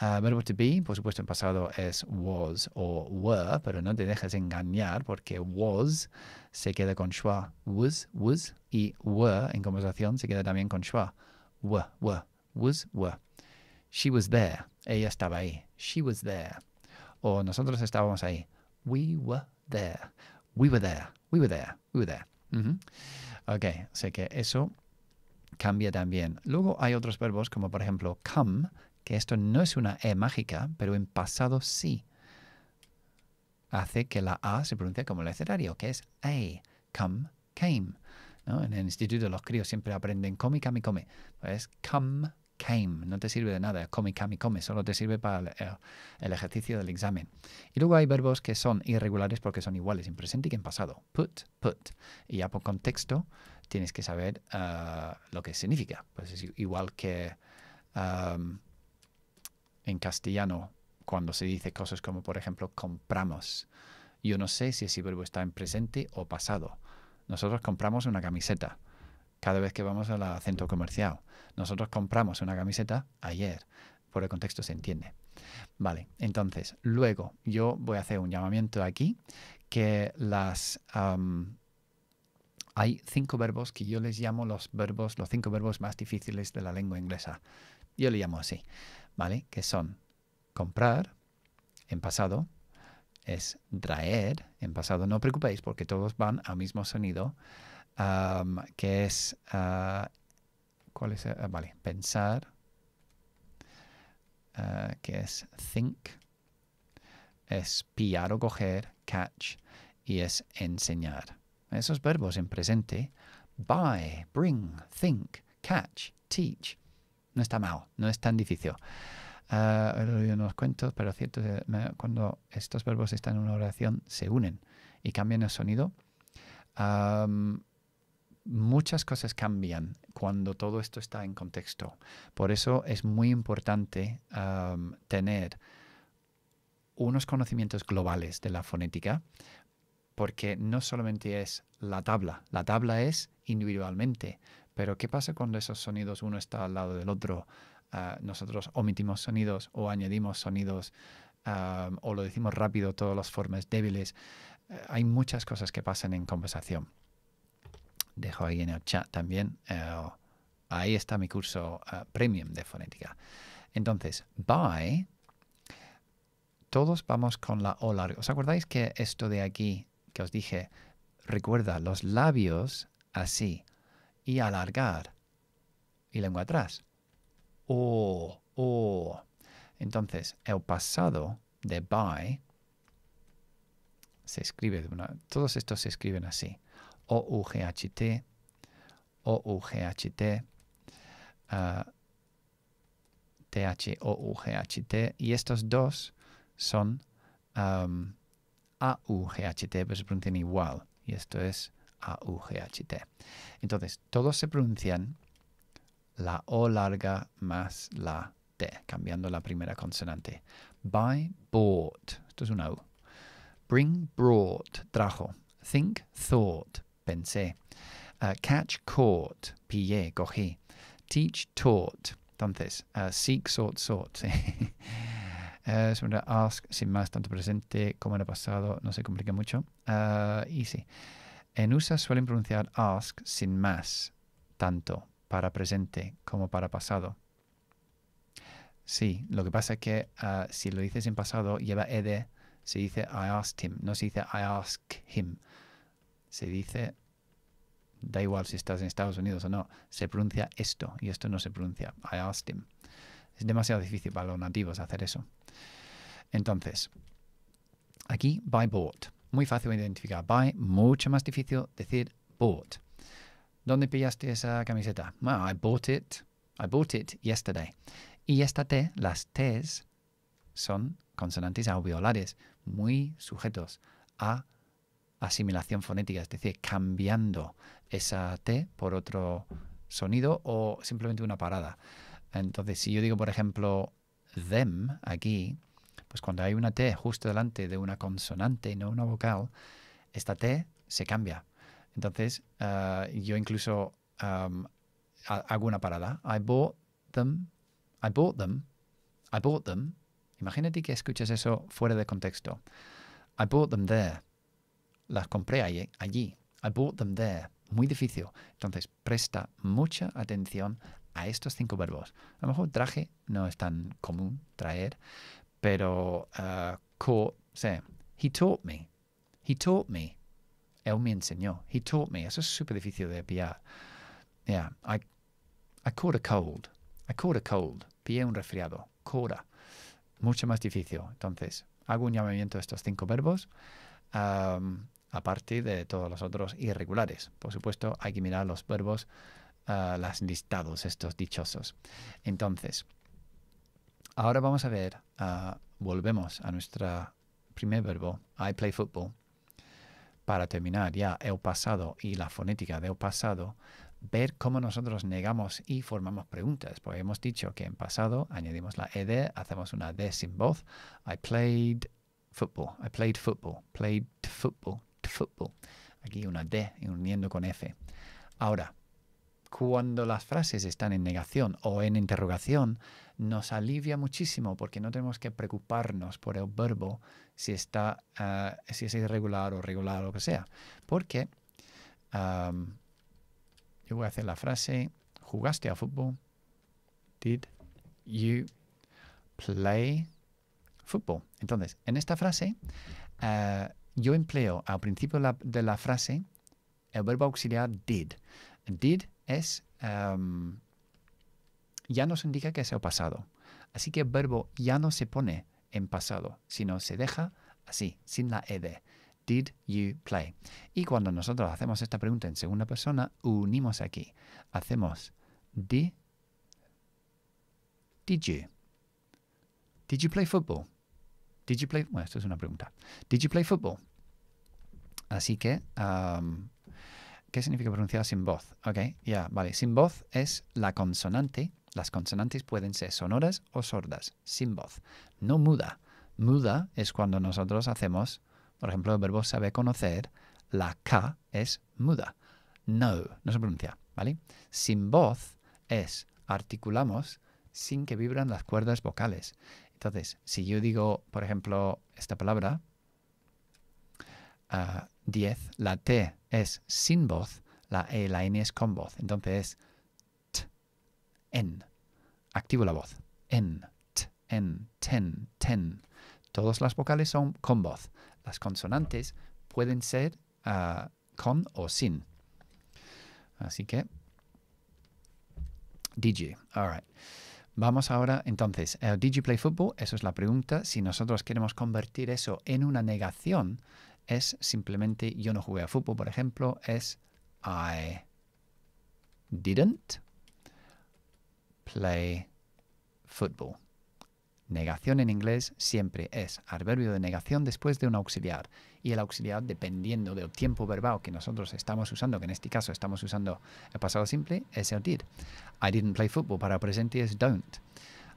Ah, verbo to be, por supuesto, en pasado es was o were, pero no te dejes engañar porque was se queda con schwa, was, was, y were en conversación se queda también con schwa, were, were, was, were. She was there, ella estaba ahí, she was there. O nosotros estábamos ahí, we were there, we were there, we were there, we were there. Okay. Ok, sé que eso cambia también. Luego hay otros verbos como por ejemplo come, que esto no es una E mágica, pero en pasado sí. Hace que la A se pronuncie como el escenario, que es A, come, came. En el instituto los críos siempre aprenden come, come, come. Pues come, came. No te sirve de nada, come, come, come. Solo te sirve para el, ejercicio del examen. Y luego hay verbos que son irregulares porque son iguales en presente y en pasado. Put, put. Y ya por contexto tienes que saber ah, lo que significa. Pues es igual que... Ah, en castellano cuando se dice cosas como, por ejemplo, compramos. Yo no sé si ese verbo está en presente o pasado. Nosotros compramos una camiseta cada vez que vamos al centro comercial. Nosotros compramos una camiseta ayer. Por el contexto se entiende. Vale, entonces, luego yo voy a hacer un llamamiento aquí que las... hay cinco verbos que yo les llamo los verbos, los cinco verbos más difíciles de la lengua inglesa. Yo le llamo así. ¿vale? Que son comprar en pasado, es traer en pasado. No preocupéis porque todos van al mismo sonido, que es, ah, ¿cuál es? Ah, vale, pensar, ah, que es think, es pillar o coger, catch, y es enseñar. Esos verbos en presente, buy, bring, think, catch, teach, no está mal, no es tan difícil. no ah, unos cuento pero cierto, cuando estos verbos están en una oración, se unen y cambian el sonido. muchas cosas cambian cuando todo esto está en contexto. Por eso es muy importante tener unos conocimientos globales de la fonética, porque no solamente es la tabla, la tabla es individualmente, pero ¿qué pasa cuando esos sonidos uno está al lado del otro? Ah, nosotros omitimos sonidos o añadimos sonidos ah, o lo decimos rápido, todas las formas débiles. Ah, hay muchas cosas que pasan en conversación. Dejo ahí en el chat también. Eh, ahí está mi curso premium de fonética. Entonces, by, todos vamos con la O largo. ¿Os acordáis que esto de aquí que os dije, recuerda los labios así? y alargar. Y lengua atrás. O, oh, o. Oh. Entonces, el pasado de by se escribe de una... Todos estos se escriben así. O-U-G-H-T. O-U-G-H-T. T-H-O-U-G-H-T. Ah, y estos dos son A-U-G-H-T, pero se pronuncian igual. Y esto es a-U-G-H-T. Entonces, todos se pronuncian la O larga más la T, cambiando la primera consonante. Buy, bought. Esto es una U. Bring, brought. Trajo. Think, thought. Pensé. Uh, catch, caught. Pillé, cogí. Teach, taught. Entonces, uh, seek, sought, sought. ¿sí? [laughs] Eh, ask, sin más, tanto presente como en el pasado, no se complica mucho. Uh, y en USA suelen pronunciar ask sin más, tanto para presente como para pasado. Sí, lo que pasa es que ah, si lo dices en pasado lleva ed, se dice I asked him, no se dice I ask him. Se dice, da igual si estás en Estados Unidos o no, se pronuncia esto y esto no se pronuncia I asked him. Es demasiado difícil para los nativos hacer eso. Entonces, aquí by bought muy fácil de identificar. Buy, ¿eh? mucho más difícil decir bought. ¿Dónde pillaste esa camiseta? Well, ah, I bought it. I bought it yesterday. Y esta T, las T's, son consonantes alveolares, muy sujetos a asimilación fonética, es decir, cambiando esa T por otro sonido o simplemente una parada. Entonces, si yo digo, por ejemplo, them aquí, pues cuando hay una T justo delante de una consonante y no una vocal, esta T se cambia. Entonces, eh, yo incluso hago una parada. I bought them. I bought them. I bought them. Imagínate que escuchas eso fuera de contexto. I bought them there. Las compré allí. allí. I bought them there. Muy difícil. Entonces, presta mucha atención a estos cinco verbos. A lo mejor traje no es tan común traer, pero ah, caught, sé, he taught me, he taught me, él me enseñó, he taught me, eso es súper difícil de pillar. Yeah, I, I caught a cold, I caught a cold, pillé un resfriado, cora, mucho más difícil. Entonces, hago un llamamiento a estos cinco verbos. aparte de todos los otros irregulares. Por supuesto, hay que mirar los verbos, ah, las listados, estos dichosos. Entonces, Ahora vamos a ver, ah, volvemos a nuestro primer verbo, I play football. Para terminar ya el pasado y la fonética del pasado, ver cómo nosotros negamos y formamos preguntas. Porque hemos dicho que en pasado añadimos la ed, hacemos una d sin voz. I played football. I played football. Played football. Football. Aquí una d uniendo con f. Ahora, cuando las frases están en negación o en interrogación, nos alivia muchísimo porque no tenemos que preocuparnos por el verbo si, está, eh, si es irregular o regular o lo que sea. Porque yo voy a hacer la frase, ¿jugaste a fútbol? Did you play fútbol? Entonces, en esta frase, eh, yo empleo al principio de la frase el verbo auxiliar did. Did es, em, ya nos indica que es el pasado. Así que el verbo ya no se pone en pasado, sino se deja así, sin la ed. Did you play? Y cuando nosotros hacemos esta pregunta en segunda persona, unimos aquí. Hacemos did, did you? Did you play football? Did you play? Bueno, esto es una pregunta. Did you play football? Así que em, ¿Qué significa pronunciada sin voz? Ok, ya, vale. Sin voz es la consonante. Las consonantes pueden ser sonoras o sordas, sin voz. No muda. Muda es cuando nosotros hacemos, por ejemplo, el verbo saber conocer, la K es muda. No, no se pronuncia, ¿vale? Sin voz es articulamos sin que vibran las cuerdas vocales. Entonces, si yo digo, por ejemplo, esta palabra, 10, ah, la T es sin voz, la E, la N es con voz. Entonces es t, en. Activo la voz. En, t, en, ten, ten. Todas las vocales son con voz. Las consonantes pueden ser ah, con o sin. Así que, DJ. All Vamos ahora, entonces, ¿did eh, you Play Football, eso es la pregunta. Si nosotros queremos convertir eso en una negación, es simplemente yo no jugué a fútbol, por ejemplo, es I didn't play football. Negación en inglés siempre es adverbio de negación después de un auxiliar. Y el auxiliar, dependiendo del tiempo verbal que nosotros estamos usando, que en este caso estamos usando el pasado simple, es el did. I didn't play football. Para presente es don't.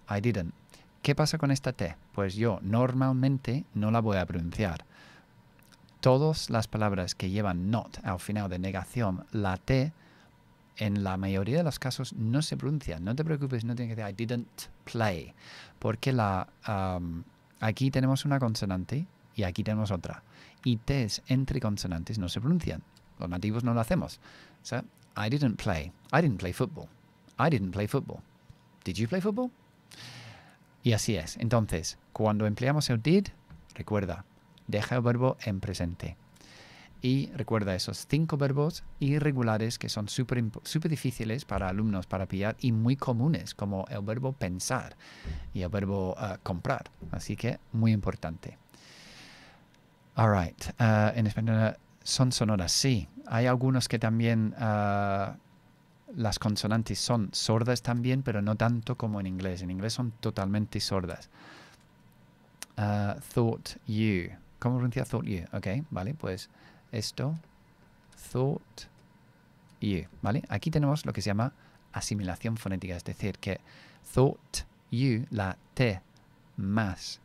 I didn't. ¿Qué pasa con esta T? Pues yo normalmente no la voy a pronunciar todas las palabras que llevan not al final de negación, la T, en la mayoría de los casos no se pronuncian, No te preocupes, no tienes que decir I didn't play, porque la, aquí tenemos una consonante y aquí tenemos otra. Y T's entre consonantes no se pronuncian. Los nativos no lo hacemos. sea I didn't play. I didn't play football. I didn't play football. Did you play football? Y así es. Entonces, cuando empleamos el did, recuerda, Deja el verbo en presente. Y recuerda esos cinco verbos irregulares que son súper difíciles para alumnos para pillar y muy comunes, como el verbo pensar y el verbo eh, comprar. Así que muy importante. All right. Eh, en español son sonoras, sí. Hay algunos que también eh, las consonantes son sordas también, pero no tanto como en inglés. En inglés son totalmente sordas. thought you. ¿Cómo pronuncia thought you? Ok, vale, pues esto, thought you, ¿vale? Aquí tenemos lo que se llama asimilación fonética, es decir, que thought you, la T más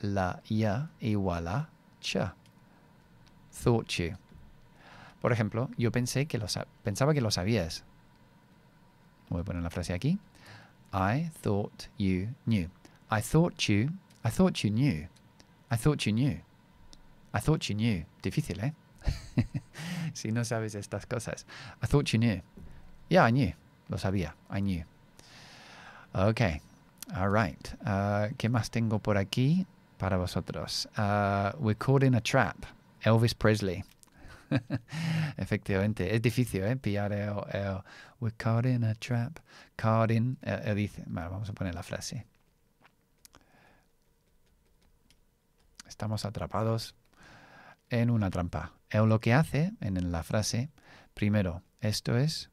la ya igual a cha. Thought you. Por ejemplo, yo pensé que lo pensaba que lo sabías. Voy a poner la frase aquí. I thought you knew. I thought you, I thought you knew. I thought you knew. I thought you knew. Difícil, ¿eh? [laughs] si no sabes estas cosas. I thought you knew. Yeah, I knew. Lo sabía. I knew. Okay. All right. Ah, ¿Qué más tengo por aquí para vosotros? we're ah, caught in a trap. Elvis Presley. [laughs] Efectivamente, es difícil ¿eh? pillar el, We're caught in a trap. Caught in. Eh, eh, dice. vamos a poner la frase. Estamos atrapados en una trampa. Él lo que hace en la frase, primero, esto es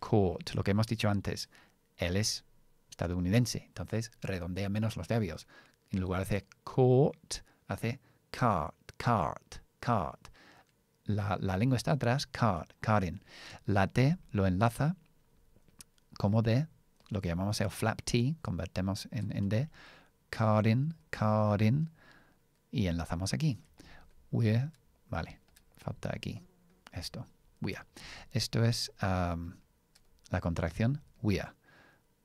court, lo que hemos dicho antes. Él es estadounidense, entonces redondea menos los labios. En lugar de hacer court, hace cart, cart, cart. La, lengua está atrás, cart, carting. La T lo enlaza como de, lo que llamamos el flap T, convertemos en, en D, carting, carting, y enlazamos aquí. We're. vale, falta aquí esto, are. Esto es um, la contracción, are.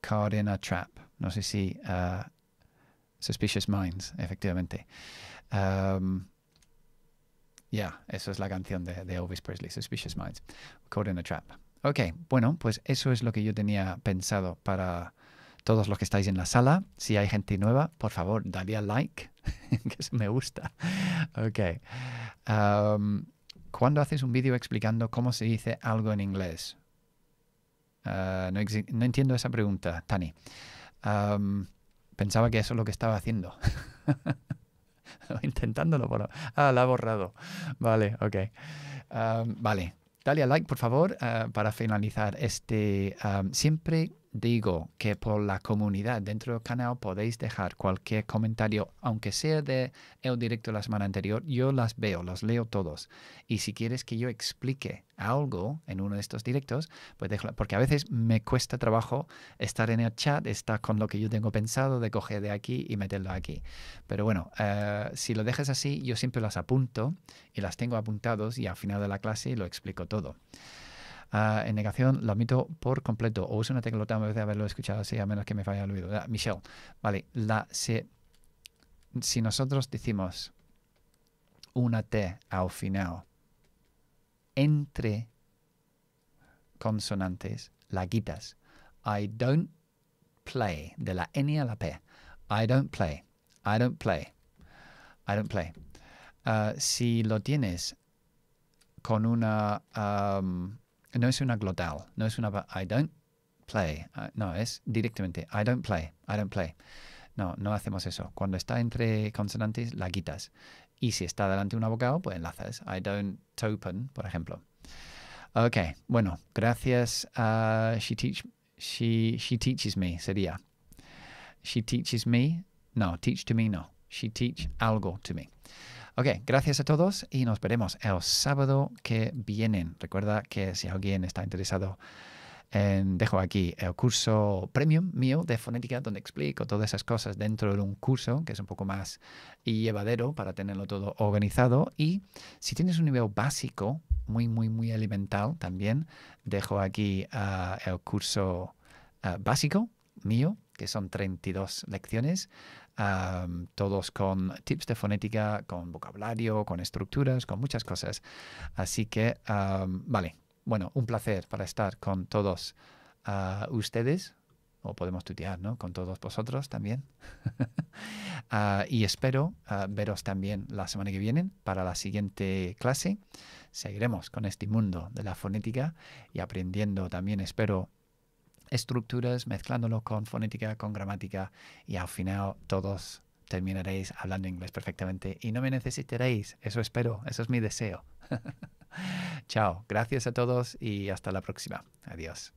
Caught in a trap. No sé si uh, Suspicious Minds, efectivamente. ya, um, yeah, eso es la canción de, de, Elvis Presley, Suspicious Minds. Caught in a Trap. Ok, bueno, pues eso es lo que yo tenía pensado para todos los que estáis en la sala, si hay gente nueva, por favor, dale a like, [laughs] que me gusta. Ok. Um, ¿Cuándo haces un vídeo explicando cómo se dice algo en inglés? Uh, no, entiendo esa pregunta, Tani. Um, pensaba que eso es lo que estaba haciendo. [laughs] Intentándolo, pero Ah, la ha borrado. Vale, ok. Um, vale, dale a like, por favor, uh, para finalizar este. siempre digo que por la comunidad dentro del canal podéis dejar cualquier comentario, aunque sea de el directo la semana anterior, yo las veo, los leo todos. Y si quieres que yo explique algo en uno de estos directos, pues déjalo, porque a veces me cuesta trabajo estar en el chat, estar con lo que yo tengo pensado de coger de aquí y meterlo aquí. Pero bueno, eh, si lo dejas así, yo siempre las apunto y las tengo apuntados y al final de la clase lo explico todo. Ah, en negación, lo admito por completo. O uso una teclota en vez de haberlo escuchado así, a menos que me falla el oído. Ah, Michelle, vale, la, si, si nosotros decimos una T al final entre consonantes, la quitas. I don't play, de la N a la P. I don't play, I don't play, I don't play. Ah, si lo tienes con una no es una glotal, no es una I don't play, ah, no, es directamente I don't play, I don't play. No, no hacemos eso. Cuando está entre consonantes, la quitas. Y si está delante de una vocal, pues enlazas. I don't open, por ejemplo. Ok, bueno, gracias she, she teaches me sería. She teaches me. No, teach to me no. She teach algo to me. Ok, gracias a todos y nos veremos el sábado que viene. Recuerda que si alguien está interesado en, dejo aquí el curso premium mío de fonética, donde explico todas esas cosas dentro de un curso que es un poco más llevadero para tenerlo todo organizado. Y si tienes un nivel básico, muy, muy, muy elemental también, dejo aquí ah, el curso ah, básico mío, que son 32 lecciones, todos con tips de fonética, con vocabulario, con estructuras, con muchas cosas. Así que, vale, bueno, un placer para estar con todos ah, ustedes, o podemos tutear, ¿no? Con todos vosotros también. [laughs] Ah, y espero ah, veros también la semana que viene para la siguiente clase. Seguiremos con este mundo de la fonética y aprendiendo también, espero, estructuras, mezclándolo con fonética, con gramática y al final todos terminaréis hablando inglés perfectamente y no me necesitaréis. Eso espero, eso es mi deseo. [laughs] Chao, gracias a todos y hasta la próxima. Adiós.